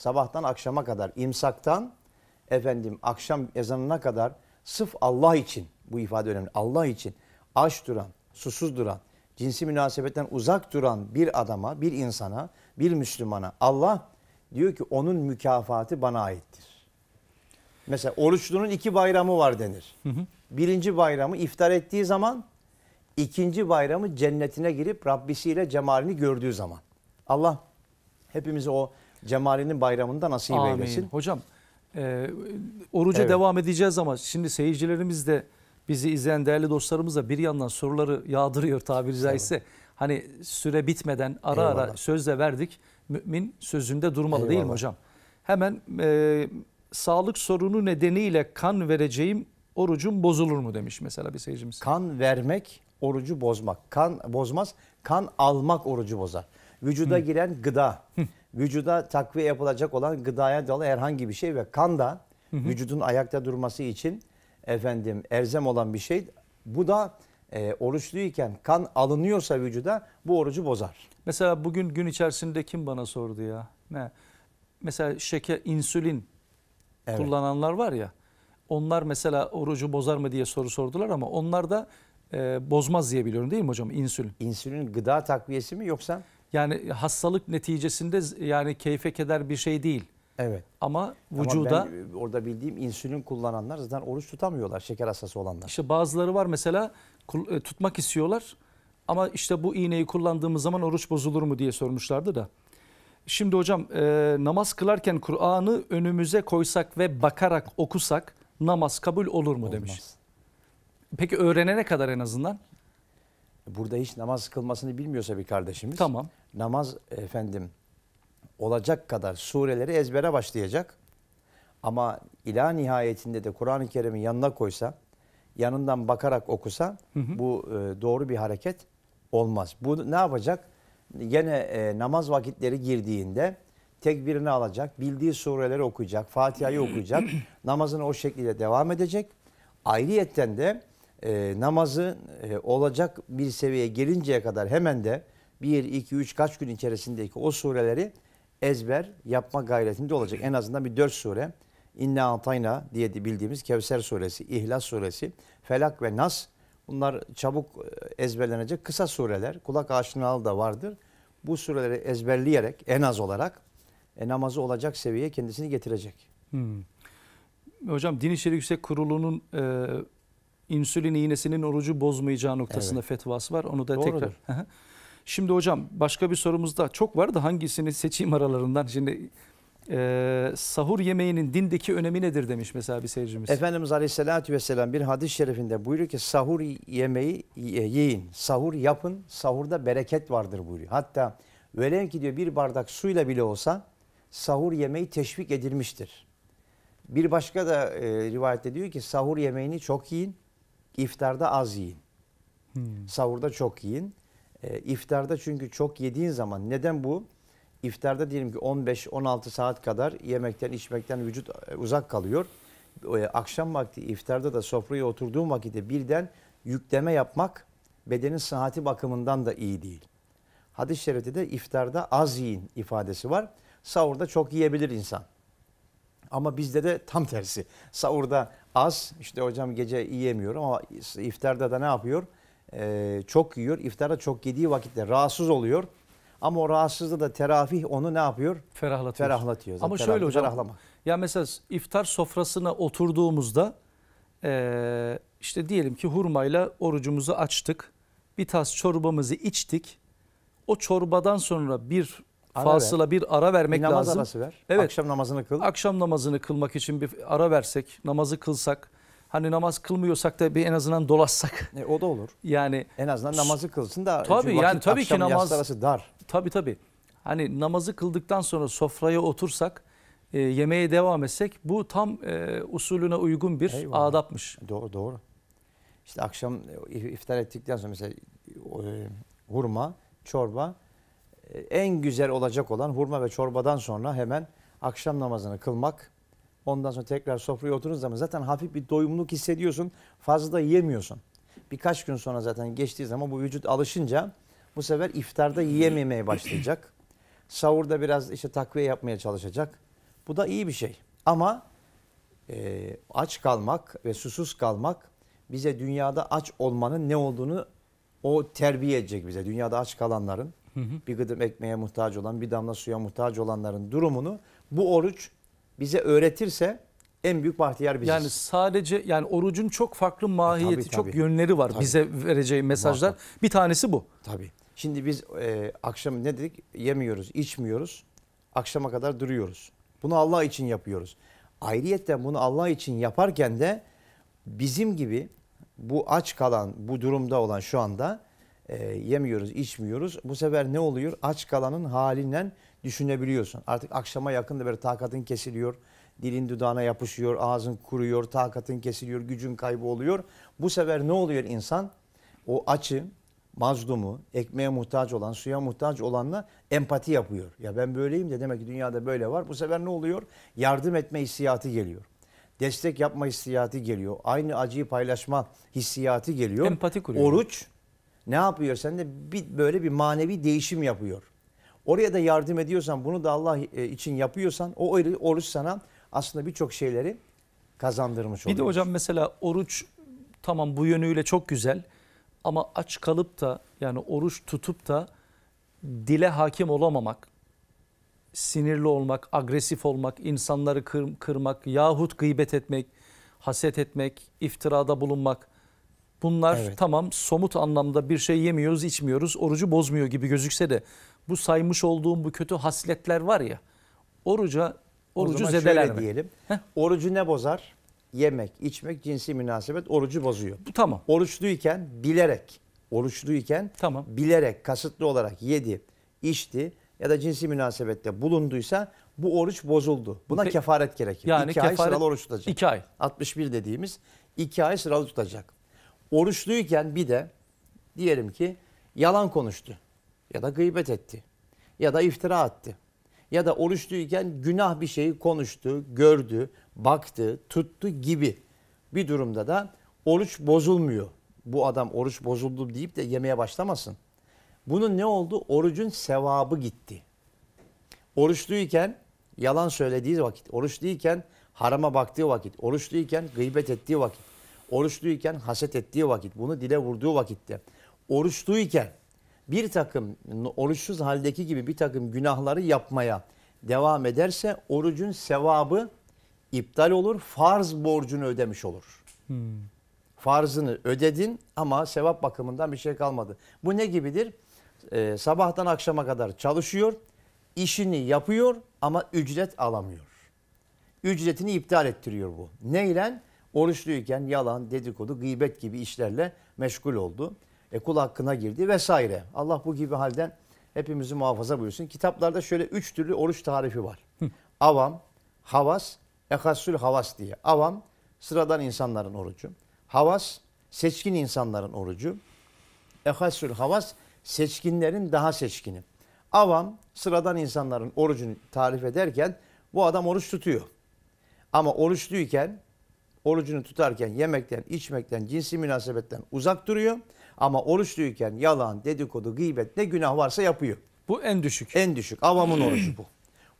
sabahtan akşama kadar imsaktan efendim akşam ezanına kadar sıf Allah için bu ifade önemli. Allah için aç duran, susuz duran, cinsi münasebetten uzak duran bir adama, bir insana, bir Müslümana Allah diyor ki onun mükafatı bana aittir. Mesela oruçlunun iki bayramı var denir. Hı hı. Birinci bayramı iftar ettiği zaman, ikinci bayramı cennetine girip Rabbisiyle cemalini gördüğü zaman. Allah hepimizi o Cemalinin bayramında da nasip Amin. eylesin. Hocam e, oruca evet. devam edeceğiz ama şimdi seyircilerimiz de bizi izleyen değerli dostlarımız da bir yandan soruları yağdırıyor tabiri caizse. Evet. Hani süre bitmeden ara Eyvallah. ara sözle verdik. Mümin sözünde durmalı Eyvallah. değil mi hocam? Hemen e, sağlık sorunu nedeniyle kan vereceğim orucum bozulur mu demiş mesela bir seyircimiz. Kan vermek orucu bozmak. Kan bozmaz. Kan almak orucu bozar. Vücuda Hı. giren gıda. Hı vücuda takviye yapılacak olan gıdaya dalı herhangi bir şey ve kan da hı hı. vücudun ayakta durması için efendim erzem olan bir şey. Bu da e, oruçluyken kan alınıyorsa vücuda bu orucu bozar. Mesela bugün gün içerisinde kim bana sordu ya? Ne? Mesela şeker, insülin evet. kullananlar var ya. Onlar mesela orucu bozar mı diye soru sordular ama onlar da e, bozmaz diye biliyorum değil mi hocam insülin? İnsülin gıda takviyesi mi yoksa? Yani hastalık neticesinde yani keyfe keder bir şey değil. Evet. Ama vücuda... Ama e, ben orada bildiğim insülin kullananlar zaten oruç tutamıyorlar şeker hastası olanlar. İşte bazıları var mesela e, tutmak istiyorlar ama işte bu iğneyi kullandığımız zaman oruç bozulur mu diye sormuşlardı da. Şimdi hocam e, namaz kılarken Kur'an'ı önümüze koysak ve bakarak okusak namaz kabul olur mu Olmaz. demiş. Peki öğrenene kadar en azından? burada hiç namaz kılmasını bilmiyorsa bir kardeşimiz. Tamam. Namaz efendim olacak kadar sureleri ezbere başlayacak. Ama ila nihayetinde de Kur'an-ı Kerim'i yanına koysa, yanından bakarak okusa hı hı. bu e, doğru bir hareket olmaz. Bu ne yapacak? Gene e, namaz vakitleri girdiğinde tekbirini alacak, bildiği sureleri okuyacak, Fatiha'yı okuyacak, namazını o şekilde devam edecek. Ayrıyetten de e, namazı e, olacak bir seviyeye gelinceye kadar hemen de 1, 2, 3 kaç gün içerisindeki o sureleri ezber yapma gayretinde olacak. En azından bir 4 sure. İnna Antayna diye bildiğimiz Kevser suresi, İhlas suresi, Felak ve Nas bunlar çabuk e, ezberlenecek kısa sureler. Kulak aşinalı da vardır. Bu sureleri ezberleyerek en az olarak e, namazı olacak seviyeye kendisini getirecek. Hmm. Hocam Din İşleri Yüksek Kurulu'nun e, insülin iğnesinin orucu bozmayacağı noktasında evet. fetvası var. Onu da Doğrudur. tekrar. Şimdi hocam başka bir sorumuz da çok var da hangisini seçeyim aralarından? Şimdi e, sahur yemeğinin dindeki önemi nedir demiş mesela bir seyircimiz. Efendimiz Aleyhisselatü Vesselam bir hadis-i şerifinde buyuruyor ki sahur yemeği yiyin, sahur yapın, sahurda bereket vardır buyuruyor. Hatta velev ki diyor bir bardak suyla bile olsa sahur yemeği teşvik edilmiştir. Bir başka da e, rivayette diyor ki sahur yemeğini çok yiyin, İftarda az yiyin. Hmm. Sahurda çok yiyin. E, iftarda çünkü çok yediğin zaman neden bu? İftarda diyelim ki 15-16 saat kadar yemekten içmekten vücut e, uzak kalıyor. E, akşam vakti iftarda da sofraya oturduğun vakitte birden yükleme yapmak bedenin sıhhati bakımından da iyi değil. Hadis-i şerifte de iftarda az yiyin ifadesi var. Sahurda çok yiyebilir insan. Ama bizde de tam tersi. Sahurda az. işte hocam gece yiyemiyorum ama iftarda da ne yapıyor? Ee, çok yiyor. İftarda çok yediği vakitte rahatsız oluyor. Ama o rahatsızlığı da terafih onu ne yapıyor? Ferahlatıyor. Ferahlatıyor. Zaten ama terafih, şöyle hocam. Ferahlama. Ya mesela iftar sofrasına oturduğumuzda e, işte diyelim ki hurmayla orucumuzu açtık. Bir tas çorbamızı içtik. O çorbadan sonra bir fasıla ver. bir ara vermek bir namaz lazım. Namaz arası ver. Evet. Akşam namazını kıl. Akşam namazını kılmak için bir ara versek, namazı kılsak. Hani namaz kılmıyorsak da bir en azından dolaşsak. E, o da olur. Yani en azından namazı kılsın da tabii vakit, yani tabii ki namaz arası dar. Tabii tabii. Hani namazı kıldıktan sonra sofraya otursak, e, yemeğe devam etsek bu tam e, usulüne uygun bir Eyvallah. adapmış. Doğru doğru. İşte akşam e, iftar ettikten sonra mesela e, hurma, çorba en güzel olacak olan hurma ve çorbadan sonra hemen akşam namazını kılmak. Ondan sonra tekrar sofraya oturduğunuz zaman zaten hafif bir doyumluk hissediyorsun. Fazla da yiyemiyorsun. Birkaç gün sonra zaten geçtiği zaman bu vücut alışınca bu sefer iftarda yiyememeye başlayacak. Sahurda biraz işte takviye yapmaya çalışacak. Bu da iyi bir şey. Ama e, aç kalmak ve susuz kalmak bize dünyada aç olmanın ne olduğunu o terbiye edecek bize. Dünyada aç kalanların hı hı. bir gıdım ekmeğe muhtaç olan, bir damla suya muhtaç olanların durumunu bu oruç bize öğretirse en büyük bahtiyar biziz. Yani sadece yani orucun çok farklı e, mahiyeti, tabii, tabii. çok yönleri var tabii. bize vereceği mesajlar. Muhakkak. Bir tanesi bu. Tabii. Şimdi biz e, akşam ne dedik? Yemiyoruz, içmiyoruz. Akşama kadar duruyoruz. Bunu Allah için yapıyoruz. Ayrıyetten bunu Allah için yaparken de bizim gibi bu aç kalan, bu durumda olan şu anda e, yemiyoruz, içmiyoruz. Bu sefer ne oluyor? Aç kalanın halinden düşünebiliyorsun. Artık akşama yakın da böyle takatın kesiliyor. Dilin dudağına yapışıyor, ağzın kuruyor, takatın kesiliyor, gücün kaybı oluyor. Bu sefer ne oluyor insan? O açı, mazlumu, ekmeğe muhtaç olan, suya muhtaç olanla empati yapıyor. Ya ben böyleyim de demek ki dünyada böyle var. Bu sefer ne oluyor? Yardım etme hissiyatı geliyor. Destek yapma hissiyatı geliyor. Aynı acıyı paylaşma hissiyatı geliyor. Empati kuruyor. Oruç ne yapıyor sende? Bir, böyle bir manevi değişim yapıyor. Oraya da yardım ediyorsan, bunu da Allah e, için yapıyorsan o oruç sana aslında birçok şeyleri kazandırmış oluyor. Bir de hocam mesela oruç tamam bu yönüyle çok güzel ama aç kalıp da yani oruç tutup da dile hakim olamamak, sinirli olmak, agresif olmak, insanları kır, kırmak yahut gıybet etmek, haset etmek, iftirada bulunmak Bunlar evet. tamam somut anlamda bir şey yemiyoruz, içmiyoruz, orucu bozmuyor gibi gözükse de bu saymış olduğum bu kötü hasletler var ya oruca orucu zedeler diyelim. Heh. Orucu ne bozar? Yemek, içmek, cinsi münasebet orucu bozuyor. Bu tamam. Oruçluyken bilerek, oruçluyken tamam. bilerek, kasıtlı olarak yedi, içti ya da cinsi münasebette bulunduysa bu oruç bozuldu. Buna Pe kefaret gerekir. Yani iki kefaret, ay sıralı oruç tutacak. İki ay. 61 dediğimiz iki ay sıralı tutacak. Oruçluyken bir de diyelim ki yalan konuştu ya da gıybet etti ya da iftira attı ya da oruçluyken günah bir şeyi konuştu, gördü, baktı, tuttu gibi bir durumda da oruç bozulmuyor. Bu adam oruç bozuldu deyip de yemeye başlamasın. Bunun ne oldu? Orucun sevabı gitti. Oruçluyken yalan söylediği vakit, oruçluyken harama baktığı vakit, oruçluyken gıybet ettiği vakit, oruçluyken haset ettiği vakit, bunu dile vurduğu vakitte, oruçluyken bir takım oruçsuz haldeki gibi bir takım günahları yapmaya devam ederse orucun sevabı iptal olur, farz borcunu ödemiş olur. Hmm. Farzını ödedin ama sevap bakımından bir şey kalmadı. Bu ne gibidir? Ee, sabahtan akşama kadar çalışıyor, işini yapıyor ama ücret alamıyor. Ücretini iptal ettiriyor bu. Neyle? Oruçluyken yalan, dedikodu, gıybet gibi işlerle meşgul oldu. E, kul hakkına girdi vesaire. Allah bu gibi halden hepimizi muhafaza buyursun. Kitaplarda şöyle üç türlü oruç tarifi var. Avam, havas, ekassül havas diye. Avam sıradan insanların orucu. Havas seçkin insanların orucu. Ekassül havas seçkinlerin daha seçkini. Avam sıradan insanların orucunu tarif ederken bu adam oruç tutuyor. Ama oruçluyken orucunu tutarken yemekten, içmekten, cinsi münasebetten uzak duruyor. Ama oruçluyken yalan, dedikodu, gıybet ne günah varsa yapıyor. Bu en düşük. En düşük. Avamın orucu bu.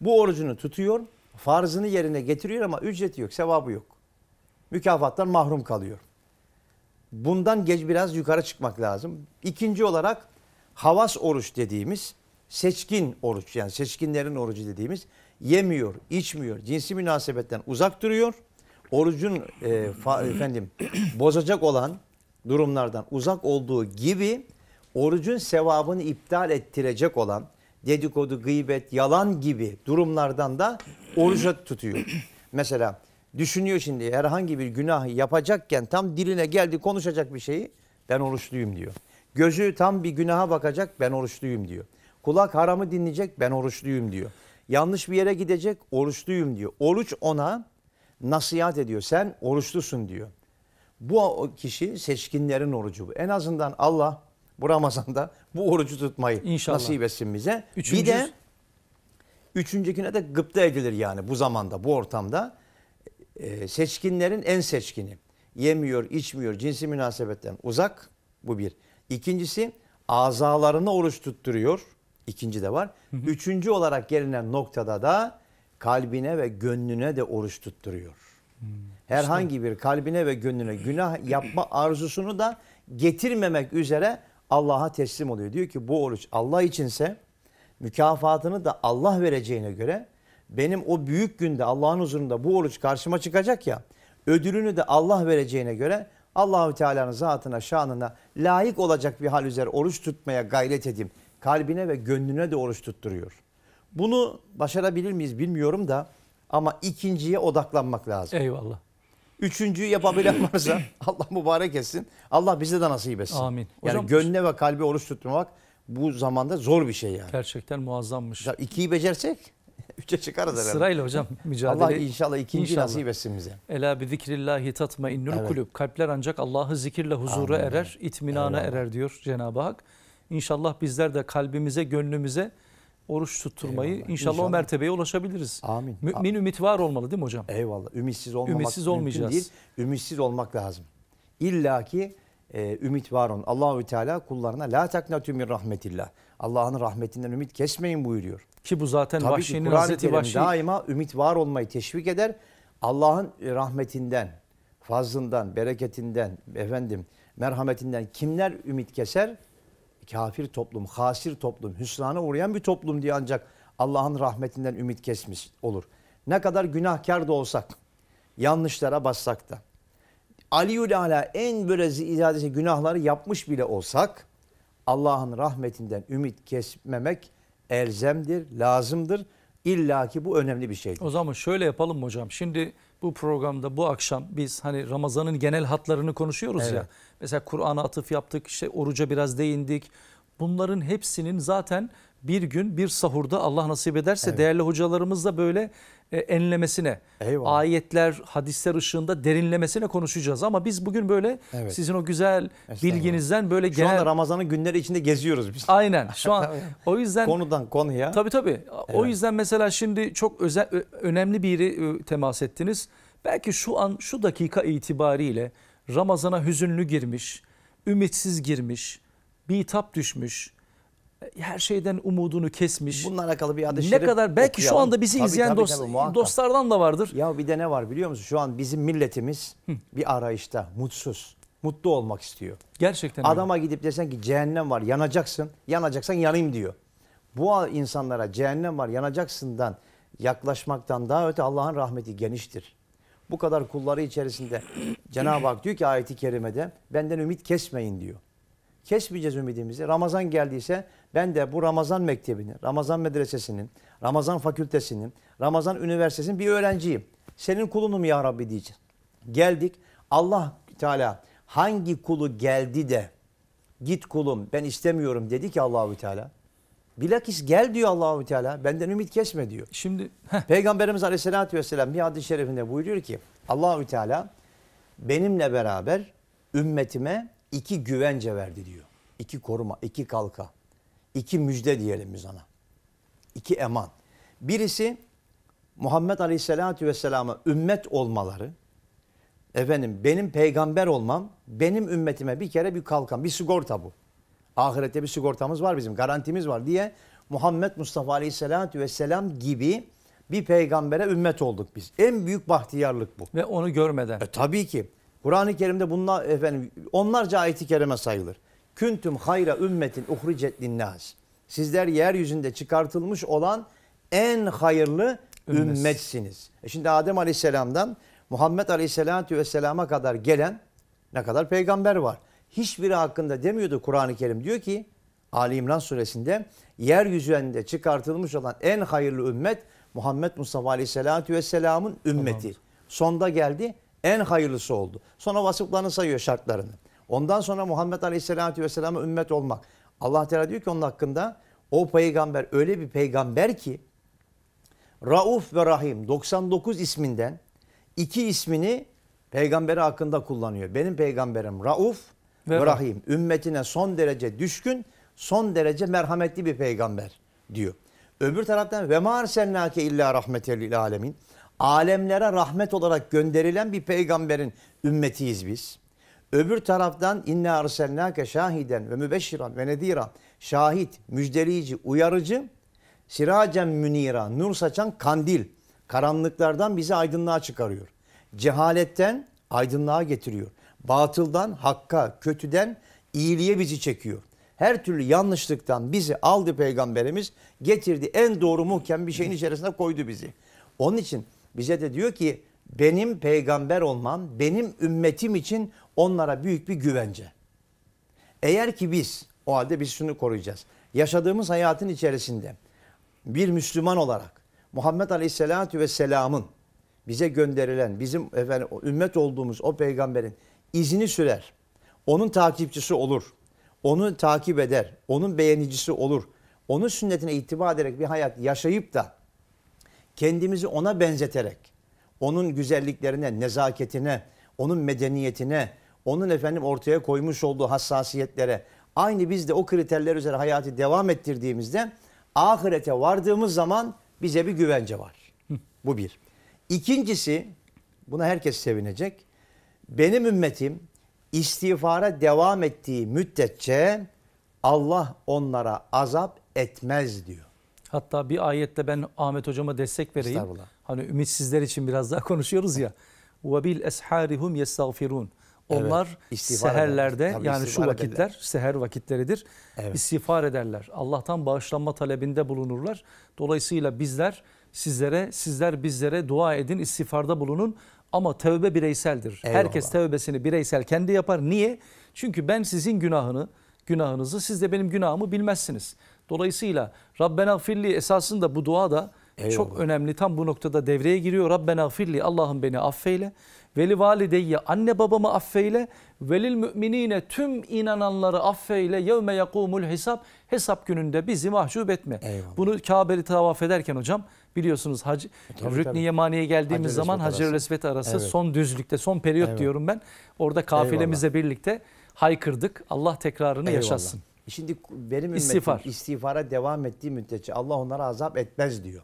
Bu orucunu tutuyor, farzını yerine getiriyor ama ücreti yok, sevabı yok. Mükafattan mahrum kalıyor. Bundan geç biraz yukarı çıkmak lazım. İkinci olarak havas oruç dediğimiz seçkin oruç yani seçkinlerin orucu dediğimiz yemiyor, içmiyor, cinsi münasebetten uzak duruyor orucun e, fa, efendim bozacak olan durumlardan uzak olduğu gibi orucun sevabını iptal ettirecek olan dedikodu, gıybet, yalan gibi durumlardan da oruca tutuyor. Mesela düşünüyor şimdi herhangi bir günah yapacakken tam diline geldi konuşacak bir şeyi ben oruçluyum diyor. Gözü tam bir günaha bakacak ben oruçluyum diyor. Kulak haramı dinleyecek ben oruçluyum diyor. Yanlış bir yere gidecek oruçluyum diyor. Oruç ona nasihat ediyor. Sen oruçlusun diyor. Bu kişi seçkinlerin orucu. En azından Allah bu Ramazan'da bu orucu tutmayı İnşallah. nasip etsin bize. Üçüncüz. Bir de üçüncü de gıpta edilir yani bu zamanda, bu ortamda. E, seçkinlerin en seçkini. Yemiyor, içmiyor, cinsi münasebetten uzak. Bu bir. İkincisi azalarını oruç tutturuyor. İkinci de var. Hı hı. Üçüncü olarak gelinen noktada da kalbine ve gönlüne de oruç tutturuyor. Hmm. Herhangi bir kalbine ve gönlüne günah yapma arzusunu da getirmemek üzere Allah'a teslim oluyor. Diyor ki bu oruç Allah içinse mükafatını da Allah vereceğine göre benim o büyük günde Allah'ın huzurunda bu oruç karşıma çıkacak ya ödülünü de Allah vereceğine göre Allahü Teala'nın zatına, şanına layık olacak bir hal üzere oruç tutmaya gayret edeyim. Kalbine ve gönlüne de oruç tutturuyor. Bunu başarabilir miyiz bilmiyorum da ama ikinciye odaklanmak lazım. Eyvallah. Üçüncüyü yapabilen varsa Allah mübarek etsin. Allah bize de nasip etsin. Amin. Yani Hocam, gönle ve kalbi oruç tutmak bu zamanda zor bir şey yani. Gerçekten muazzammış. Ya ikiyi becersek üçe çıkarız herhalde. Sırayla hocam mücadele. Allah inşallah ikinci inşallah. nasip etsin bize. Ela bi zikrillahi tatma innül evet. kulüp. Kalpler ancak Allah'ı zikirle huzura Amin. erer, itminana Eyvallah. erer diyor Cenab-ı Hak. İnşallah bizler de kalbimize, gönlümüze oruç tutturmayı Eyvallah. inşallah, o mertebeye ulaşabiliriz. Amin. Mümin ümit var olmalı değil mi hocam? Eyvallah. Ümitsiz olmamak Ümitsiz olmayacağız. değil. Ümitsiz olmak lazım. İlla ki e, ümit var olun. Allahü Teala kullarına la taknatü min rahmetillah. Allah'ın rahmetinden ümit kesmeyin buyuruyor. Ki bu zaten Tabii Vahşi'nin Hazreti Vahşi. daima ümit var olmayı teşvik eder. Allah'ın e, rahmetinden, fazlından, bereketinden, efendim merhametinden kimler ümit keser? kafir toplum, hasir toplum, hüsrana uğrayan bir toplum diye ancak Allah'ın rahmetinden ümit kesmiş olur. Ne kadar günahkar da olsak, yanlışlara bassak da. Aliyül Ala en böyle ziyadesi günahları yapmış bile olsak Allah'ın rahmetinden ümit kesmemek elzemdir, lazımdır. İlla ki bu önemli bir şeydir. O zaman şöyle yapalım hocam. Şimdi bu programda bu akşam biz hani Ramazan'ın genel hatlarını konuşuyoruz evet. ya. Mesela Kur'an'a atıf yaptık, işte oruca biraz değindik. Bunların hepsinin zaten bir gün bir sahurda Allah nasip ederse evet. değerli hocalarımızla böyle e, enlemesine, Eyvallah. ayetler, hadisler ışığında derinlemesine konuşacağız. Ama biz bugün böyle evet. sizin o güzel bilginizden böyle şu genel... Şu anda Ramazan'ın günleri içinde geziyoruz biz. Aynen şu an o yüzden... Konudan konuya. Tabii tabii. Evet. O yüzden mesela şimdi çok özel, önemli biri temas ettiniz. Belki şu an şu dakika itibariyle Ramazan'a hüzünlü girmiş, ümitsiz girmiş, bitap düşmüş, e, her şeyden umudunu kesmiş. Bununla alakalı bir adı Ne kadar belki okuyalım. şu anda bizi tabii, izleyen tabii, dost, tabii, dostlardan da vardır. Ya bir de ne var biliyor musun? Şu an bizim milletimiz Hı. bir arayışta, mutsuz, mutlu olmak istiyor. Gerçekten Adama öyle. gidip desen ki cehennem var yanacaksın, yanacaksan yanayım diyor. Bu insanlara cehennem var yanacaksından yaklaşmaktan daha öte Allah'ın rahmeti geniştir. Bu kadar kulları içerisinde Cenab-ı Hak diyor ki ayeti kerimede benden ümit kesmeyin diyor. Kesmeyeceğiz ümidimizi. Ramazan geldiyse ben de bu Ramazan Mektebi'nin, Ramazan Medresesi'nin, Ramazan Fakültesi'nin, Ramazan Üniversitesi'nin bir öğrenciyim. Senin kulunum ya Rabbi diyeceğim. Geldik. Allah Teala hangi kulu geldi de git kulum ben istemiyorum dedi ki Allahü Teala. Bilakis gel diyor Allahü Teala. Benden ümit kesme diyor. Şimdi heh. Peygamberimiz Aleyhisselatü Vesselam bir hadis-i şerifinde buyuruyor ki Allahü Teala benimle beraber ümmetime iki güvence verdi diyor. İki koruma, iki kalka iki müjde diyelim biz ona. İki eman. Birisi Muhammed Aleyhisselatü Vesselam'a ümmet olmaları. Efendim benim peygamber olmam, benim ümmetime bir kere bir kalkan, bir sigorta bu. Ahirette bir sigortamız var bizim, garantimiz var diye Muhammed Mustafa Aleyhisselatü Vesselam gibi bir peygambere ümmet olduk biz. En büyük bahtiyarlık bu. Ve onu görmeden. E, tabii ki. Kur'an-ı Kerim'de bunlar efendim onlarca ayeti kerime sayılır. Küntüm hayra ümmetin uhricet linnas. Sizler yeryüzünde çıkartılmış olan en hayırlı Ümmet. ümmetsiniz. E şimdi Adem Aleyhisselam'dan Muhammed Aleyhisselatü Vesselam'a kadar gelen ne kadar peygamber var. Hiçbiri hakkında demiyordu Kur'an-ı Kerim. Diyor ki Ali İmran suresinde yeryüzünde çıkartılmış olan en hayırlı ümmet Muhammed Mustafa Aleyhisselatü Vesselam'ın ümmeti. Tamam. Sonda geldi en hayırlısı oldu. Sonra vasıflarını sayıyor şartlarını. Ondan sonra Muhammed Aleyhisselatü Vesselam'a ümmet olmak. Allah Teala diyor ki onun hakkında o peygamber öyle bir peygamber ki Rauf ve Rahim 99 isminden iki ismini peygamberi hakkında kullanıyor. Benim peygamberim Rauf ve, ve Rahim. Ümmetine son derece düşkün, son derece merhametli bir peygamber diyor. Öbür taraftan ve marsennake illa rahmetel alemin. Alemlere rahmet olarak gönderilen bir peygamberin ümmetiyiz biz. Öbür taraftan inne arselnake şahiden ve mübeşşiran ve nedira. Şahit, müjdeleyici, uyarıcı, siracen münira, nur saçan kandil. Karanlıklardan bizi aydınlığa çıkarıyor. Cehaletten aydınlığa getiriyor. Batıldan hakka, kötüden iyiliğe bizi çekiyor. Her türlü yanlışlıktan bizi aldı peygamberimiz, getirdi en doğru muhkem bir şeyin içerisine koydu bizi. Onun için bize de diyor ki benim peygamber olmam, benim ümmetim için onlara büyük bir güvence. Eğer ki biz o halde biz şunu koruyacağız. Yaşadığımız hayatın içerisinde bir Müslüman olarak Muhammed Aleyhisselatü Vesselam'ın bize gönderilen bizim efendim, ümmet olduğumuz o peygamberin izini sürer. Onun takipçisi olur. Onu takip eder. Onun beğenicisi olur. Onun sünnetine ittiba ederek bir hayat yaşayıp da kendimizi ona benzeterek onun güzelliklerine, nezaketine, onun medeniyetine, onun efendim ortaya koymuş olduğu hassasiyetlere aynı biz de o kriterler üzere hayatı devam ettirdiğimizde ahirete vardığımız zaman bize bir güvence var. Bu bir. İkincisi buna herkes sevinecek. Benim ümmetim istiğfara devam ettiği müddetçe Allah onlara azap etmez diyor. Hatta bir ayette ben Ahmet hocama destek vereyim. Hani ümitsizler için biraz daha konuşuyoruz ya. Ve bil esharihum yestagfirun. Onlar evet, seherlerde Tabii yani şu vakitler ederler. seher vakitleridir. Evet. İstiğfar ederler. Allah'tan bağışlanma talebinde bulunurlar. Dolayısıyla bizler sizlere, sizler bizlere dua edin, istiğfarda bulunun. Ama tövbe bireyseldir. Eyvallah. Herkes tövbesini bireysel kendi yapar. Niye? Çünkü ben sizin günahını, günahınızı, siz de benim günahımı bilmezsiniz. Dolayısıyla Rabbena firli esasında bu dua da Eyvallah. çok önemli. Tam bu noktada devreye giriyor. Rabbena firli Allah'ım beni affeyle. Veli valideyi anne babamı affeyle. Velil müminine tüm inananları affeyle. Yevme yakumul hesap. Hesap gününde bizi mahcup etme. Eyvallah. Bunu Kabe'li tavaf ederken hocam biliyorsunuz Hacı tabii, Rükni Yemani'ye geldiğimiz Hacer zaman Hacer-i Esvet arası evet. son düzlükte son periyot evet. diyorum ben. Orada kafilemizle birlikte haykırdık. Allah tekrarını Eyvallah. yaşasın. E şimdi benim ümmetim İstiğfar. istiğfara devam ettiği müddetçe Allah onlara azap etmez diyor.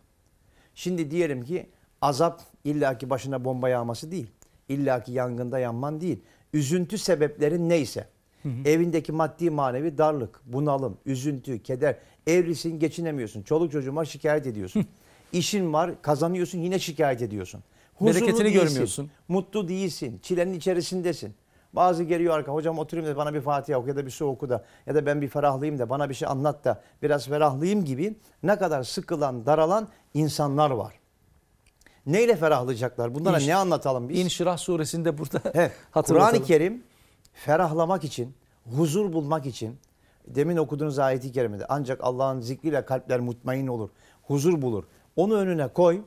Şimdi diyelim ki azap illaki başına bomba yağması değil. İlla ki yangında yanman değil. Üzüntü sebeplerin neyse. Hı hı. Evindeki maddi manevi darlık, bunalım, üzüntü, keder. Evlisin geçinemiyorsun. Çoluk çocuğuma şikayet ediyorsun. Hı. İşin var kazanıyorsun yine şikayet ediyorsun. Huzurlu Bereketini değilsin, görmüyorsun. Mutlu değilsin. Çilenin içerisindesin. Bazı geliyor arka hocam oturayım da bana bir Fatiha oku ya da bir su oku da ya da ben bir ferahlıyım da bana bir şey anlat da biraz ferahlıyım gibi ne kadar sıkılan daralan insanlar var neyle ferahlayacaklar? Bunlara İnş, ne anlatalım biz? İnşirah suresinde burada evet, Kur'an-ı Kerim ferahlamak için, huzur bulmak için demin okuduğunuz ayeti kerimede ancak Allah'ın zikriyle kalpler mutmain olur, huzur bulur. Onu önüne koy.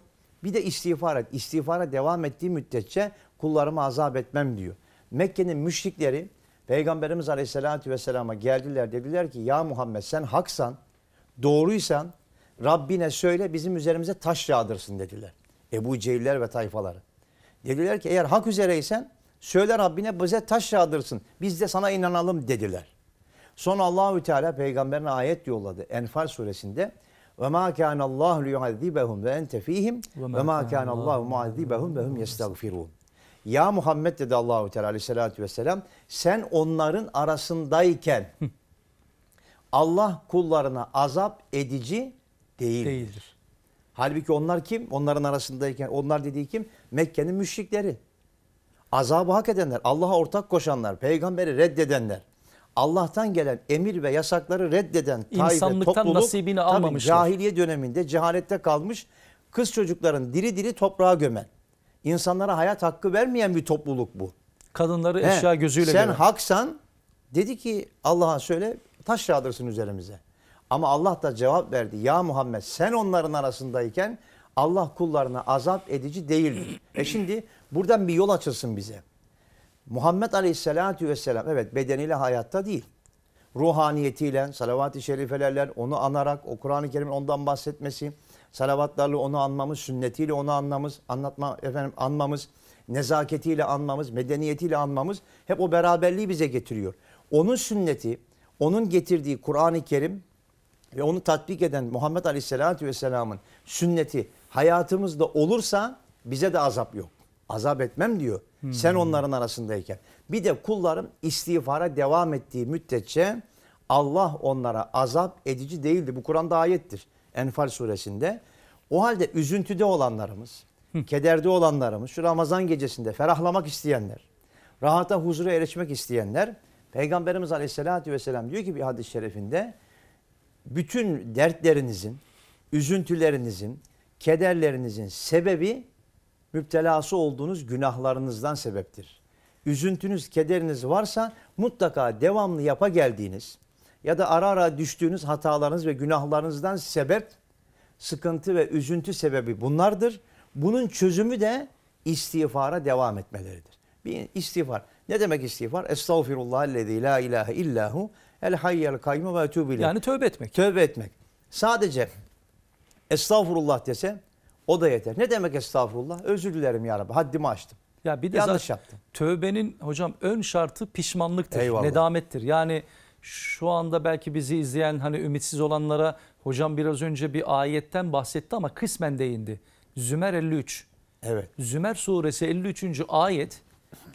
Bir de istiğfar et. İstiğfara devam ettiği müddetçe kullarımı azap etmem diyor. Mekke'nin müşrikleri Peygamberimiz Aleyhisselatü Vesselam'a geldiler dediler ki ya Muhammed sen haksan, doğruysan Rabbine söyle bizim üzerimize taş yağdırsın dediler. Ebu Cehiller ve tayfaları. Dediler ki eğer hak üzereysen söyle Rabbine bize taş yağdırsın. Biz de sana inanalım dediler. Sonra Allahü Teala peygamberine ayet yolladı. Enfal suresinde ve ma kana Allah yuazibehum ve ente fihim ve ma kana Allah muazibehum ve hum yestagfirun. Ya Muhammed dedi Allahü Teala aleyhissalatü vesselam sen onların arasındayken Allah kullarına azap edici değildir. değildir. Halbuki onlar kim? Onların arasındayken onlar dediği kim? Mekke'nin müşrikleri. Azabı hak edenler, Allah'a ortak koşanlar, peygamberi reddedenler. Allah'tan gelen emir ve yasakları reddeden taife, İnsanlıktan topluluk, nasibini almamışlar. Cahiliye döneminde cehalette kalmış kız çocukların diri diri toprağa gömen. İnsanlara hayat hakkı vermeyen bir topluluk bu. Kadınları He, eşya gözüyle Sen gören. haksan dedi ki Allah'a söyle taş yağdırsın üzerimize. Ama Allah da cevap verdi. Ya Muhammed sen onların arasındayken Allah kullarına azap edici değildir. e şimdi buradan bir yol açılsın bize. Muhammed Aleyhisselatü Vesselam evet bedeniyle hayatta değil. Ruhaniyetiyle, salavat-ı şerifelerle onu anarak, o Kur'an-ı Kerim'in ondan bahsetmesi, salavatlarla onu anmamız, sünnetiyle onu anlamız, anlatma efendim anmamız, nezaketiyle anmamız, medeniyetiyle anmamız hep o beraberliği bize getiriyor. Onun sünneti, onun getirdiği Kur'an-ı Kerim ve onu tatbik eden Muhammed Aleyhisselatü Vesselam'ın sünneti hayatımızda olursa bize de azap yok. Azap etmem diyor. Hmm. Sen onların arasındayken. Bir de kullarım istiğfara devam ettiği müddetçe Allah onlara azap edici değildi. Bu Kur'an'da ayettir. Enfal suresinde. O halde üzüntüde olanlarımız, Hı. kederde olanlarımız, şu Ramazan gecesinde ferahlamak isteyenler, rahata huzura erişmek isteyenler, Peygamberimiz Aleyhisselatü Vesselam diyor ki bir hadis-i şerifinde bütün dertlerinizin, üzüntülerinizin, kederlerinizin sebebi müptelası olduğunuz günahlarınızdan sebeptir. Üzüntünüz, kederiniz varsa mutlaka devamlı yapa geldiğiniz ya da ara ara düştüğünüz hatalarınız ve günahlarınızdan sebep sıkıntı ve üzüntü sebebi bunlardır. Bunun çözümü de istiğfara devam etmeleridir. Bir istiğfar. Ne demek istiğfar? Estağfirullah lezi la ilahe illahu El hayyel kayyum ve etûbü Yani tövbe etmek. Tövbe etmek. Sadece estağfurullah dese o da yeter. Ne demek estağfurullah? Özür dilerim ya Rabbi. Haddimi aştım. Ya bir de Yanlış yaptım. tövbenin hocam ön şartı pişmanlıktır, Eyvallah. nedamettir. Yani şu anda belki bizi izleyen hani ümitsiz olanlara hocam biraz önce bir ayetten bahsetti ama kısmen değindi. Zümer 53. Evet. Zümer suresi 53. ayet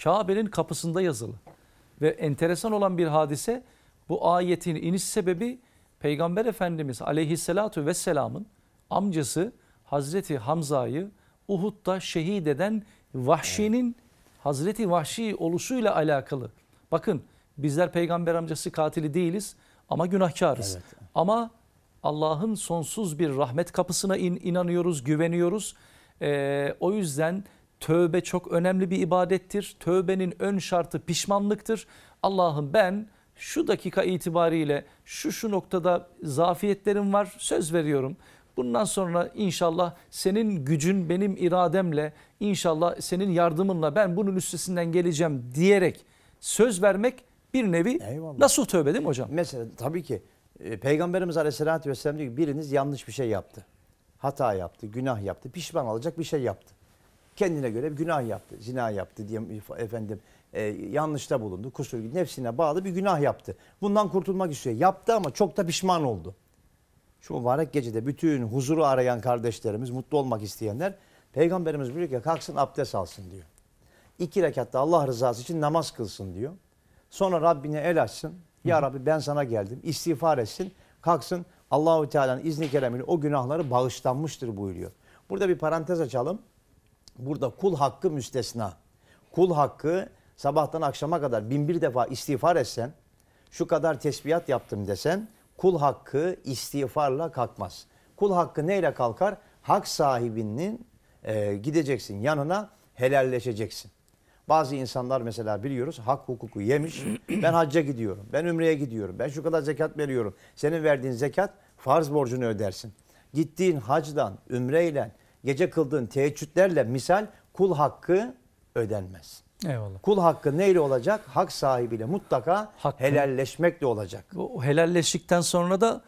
Kabe'nin kapısında yazılı. Ve enteresan olan bir hadise bu ayetin iniş sebebi Peygamber Efendimiz aleyhissalatu vesselamın amcası Hazreti Hamza'yı Uhud'da şehit eden Vahşi'nin Hazreti Vahşi oluşuyla alakalı. Bakın bizler peygamber amcası katili değiliz ama günahkarız. Evet. Ama Allah'ın sonsuz bir rahmet kapısına in, inanıyoruz, güveniyoruz. Ee, o yüzden tövbe çok önemli bir ibadettir. Tövbenin ön şartı pişmanlıktır. Allah'ım ben şu dakika itibariyle şu şu noktada zafiyetlerim var söz veriyorum. Bundan sonra inşallah senin gücün benim irademle inşallah senin yardımınla ben bunun üstesinden geleceğim diyerek söz vermek bir nevi Eyvallah. nasıl tövbe değil mi hocam? Mesela tabii ki e, Peygamberimiz Aleyhisselatü Vesselam diyor ki biriniz yanlış bir şey yaptı. Hata yaptı, günah yaptı, pişman olacak bir şey yaptı. Kendine göre bir günah yaptı, zina yaptı diye efendim e, yanlışta bulundu, kusur nefsine bağlı bir günah yaptı. Bundan kurtulmak istiyor. Yaptı ama çok da pişman oldu. Şu mübarek gecede bütün huzuru arayan kardeşlerimiz, mutlu olmak isteyenler Peygamberimiz buyuruyor ki kalksın abdest alsın diyor. İki rekatta Allah rızası için namaz kılsın diyor. Sonra Rabbine el açsın. Ya Rabbi ben sana geldim. İstiğfar etsin. Kalksın Allahu Teala'nın izni keremiyle o günahları bağışlanmıştır buyuruyor. Burada bir parantez açalım. Burada kul hakkı müstesna. Kul hakkı sabahtan akşama kadar bin bir defa istiğfar etsen, şu kadar tesbihat yaptım desen, kul hakkı istiğfarla kalkmaz. Kul hakkı neyle kalkar? Hak sahibinin e, gideceksin yanına helalleşeceksin. Bazı insanlar mesela biliyoruz hak hukuku yemiş. Ben hacca gidiyorum, ben ümreye gidiyorum, ben şu kadar zekat veriyorum. Senin verdiğin zekat farz borcunu ödersin. Gittiğin hacdan, ümreyle, gece kıldığın teheccüdlerle misal kul hakkı ödenmez. Eyvallah. Kul hakkı neyle olacak? Hak sahibiyle mutlaka Hakkı. helalleşmekle olacak. O helalleştikten sonra da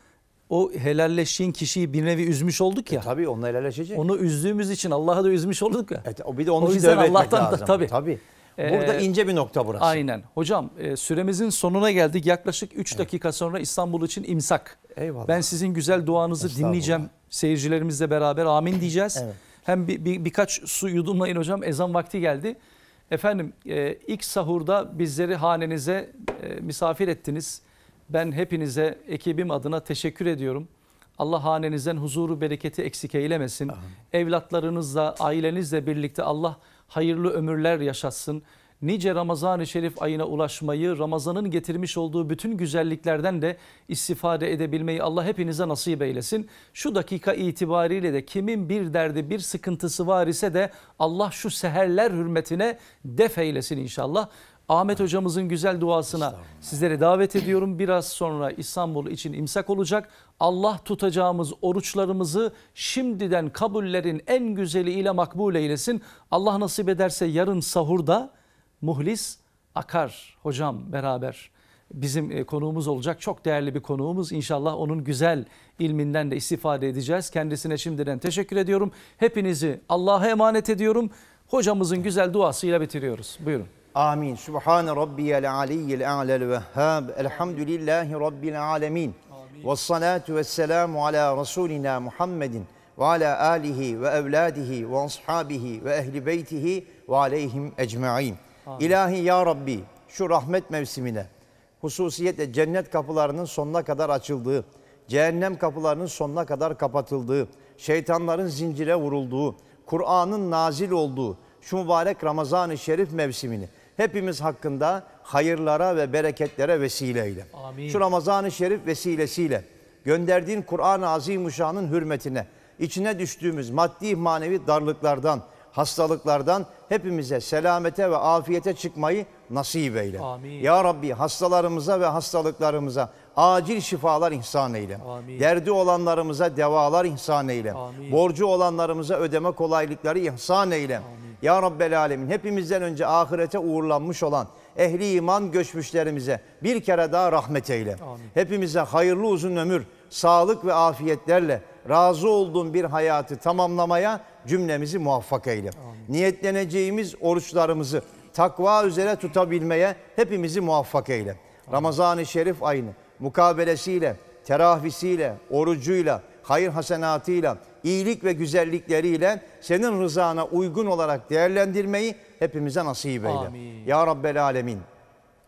o helalleştiğin kişiyi bir nevi üzmüş olduk ya. E tabii onunla helalleşecek. Onu üzdüğümüz için Allah'a da üzmüş olduk ya. Evet, o bir de onu O için Allah'tan da- tabii. tabii. Ee, Burada Ee, ince bir nokta burası. Aynen. Hocam e, süremizin sonuna geldik. Yaklaşık 3 dakika sonra İstanbul için imsak. Eyvallah. Ben sizin güzel duanızı dinleyeceğim. Seyircilerimizle beraber amin diyeceğiz. Evet. Hem bir, bir- birkaç su yudumlayın hocam. Ezan vakti geldi. Efendim e, ilk sahurda bizleri hanenize e, misafir ettiniz. Ben hepinize ekibim adına teşekkür ediyorum. Allah hanenizden huzuru bereketi eksik eylemesin. Aha. Evlatlarınızla ailenizle birlikte Allah hayırlı ömürler yaşatsın nice Ramazan-ı Şerif ayına ulaşmayı, Ramazan'ın getirmiş olduğu bütün güzelliklerden de istifade edebilmeyi Allah hepinize nasip eylesin. Şu dakika itibariyle de kimin bir derdi, bir sıkıntısı var ise de Allah şu seherler hürmetine def eylesin inşallah. Ahmet hocamızın güzel duasına sizlere davet ediyorum. Biraz sonra İstanbul için imsak olacak. Allah tutacağımız oruçlarımızı şimdiden kabullerin en güzeliyle makbul eylesin. Allah nasip ederse yarın sahurda muhlis akar hocam beraber bizim e, konuğumuz olacak. Çok değerli bir konuğumuz. İnşallah onun güzel ilminden de istifade edeceğiz. Kendisine şimdiden teşekkür ediyorum. Hepinizi Allah'a emanet ediyorum. Hocamızın güzel duasıyla bitiriyoruz. Buyurun. Amin. Subhan Rabbiyal aliyyil a'lel vehhab. Elhamdülillahi rabbil alemin. Ve salatu ve selamu ala Rasulina Muhammedin ve ala alihi ve evladihi ve ashabihi ve ehli beytihi ve aleyhim ecma'in. Amin. İlahi ya Rabbi şu rahmet mevsimine hususiyetle cennet kapılarının sonuna kadar açıldığı, cehennem kapılarının sonuna kadar kapatıldığı, şeytanların zincire vurulduğu, Kur'an'ın nazil olduğu şu mübarek Ramazan-ı Şerif mevsimini hepimiz hakkında hayırlara ve bereketlere vesile eyle. Amin. Şu Ramazan-ı Şerif vesilesiyle gönderdiğin Kur'an-ı Azimuşşan'ın hürmetine, içine düştüğümüz maddi manevi darlıklardan, hastalıklardan hepimize selamete ve afiyete çıkmayı nasip eyle. Amin. Ya Rabbi hastalarımıza ve hastalıklarımıza acil şifalar ihsan eyle. Amin. Derdi olanlarımıza devalar ihsan eyle. Amin. Borcu olanlarımıza ödeme kolaylıkları ihsan eyle. Amin. Ya Rabbel Alemin hepimizden önce ahirete uğurlanmış olan ehli iman göçmüşlerimize bir kere daha rahmet eyle. Amin. Hepimize hayırlı uzun ömür, sağlık ve afiyetlerle razı olduğun bir hayatı tamamlamaya cümlemizi muvaffak eyle. Amin. Niyetleneceğimiz oruçlarımızı takva üzere tutabilmeye hepimizi muvaffak eyle. Ramazan-ı Şerif ayını mukabelesiyle, terahvisiyle, orucuyla, hayır hasenatıyla, iyilik ve güzellikleriyle senin rızana uygun olarak değerlendirmeyi hepimize nasip eyle. Amin. Ya Rabbel Alemin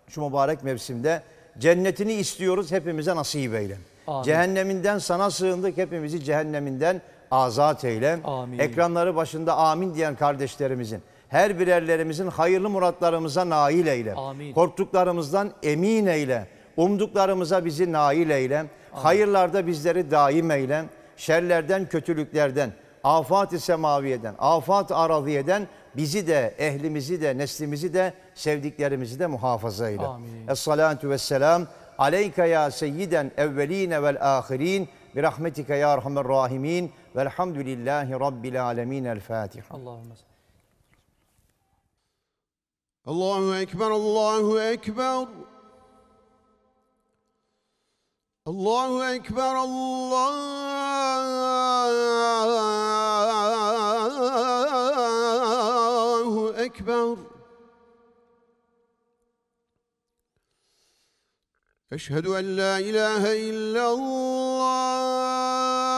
şu mübarek mevsimde cennetini istiyoruz hepimize nasip eyle. Amin. Cehenneminden sana sığındık hepimizi cehenneminden azat eyle. Amin. Ekranları başında amin diyen kardeşlerimizin, her birerlerimizin hayırlı muratlarımıza nail eyle. Amin. Korktuklarımızdan emin eyle. Umduklarımıza bizi nail eyle. Amin. Hayırlarda bizleri daim eyle. Şerlerden, kötülüklerden, afat-ı semaviyeden, afat-ı araziyeden bizi de, ehlimizi de, neslimizi de, sevdiklerimizi de muhafaza eyle. Amin. Es-salatu vesselam aleyke ya seyyiden evveline vel ahirin bir rahmetike ya erhamer rahimin والحمد لله رب العالمين الفاتحة اللهم صل الله أكبر الله أكبر الله أكبر الله أكبر أشهد أن لا إله إلا الله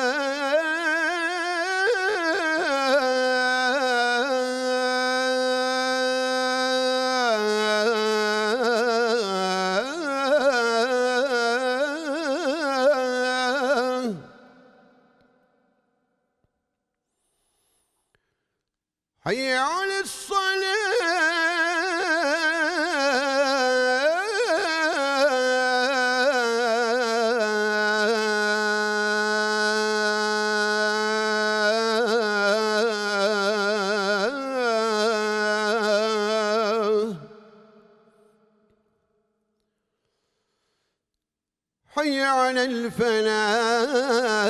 الفلاح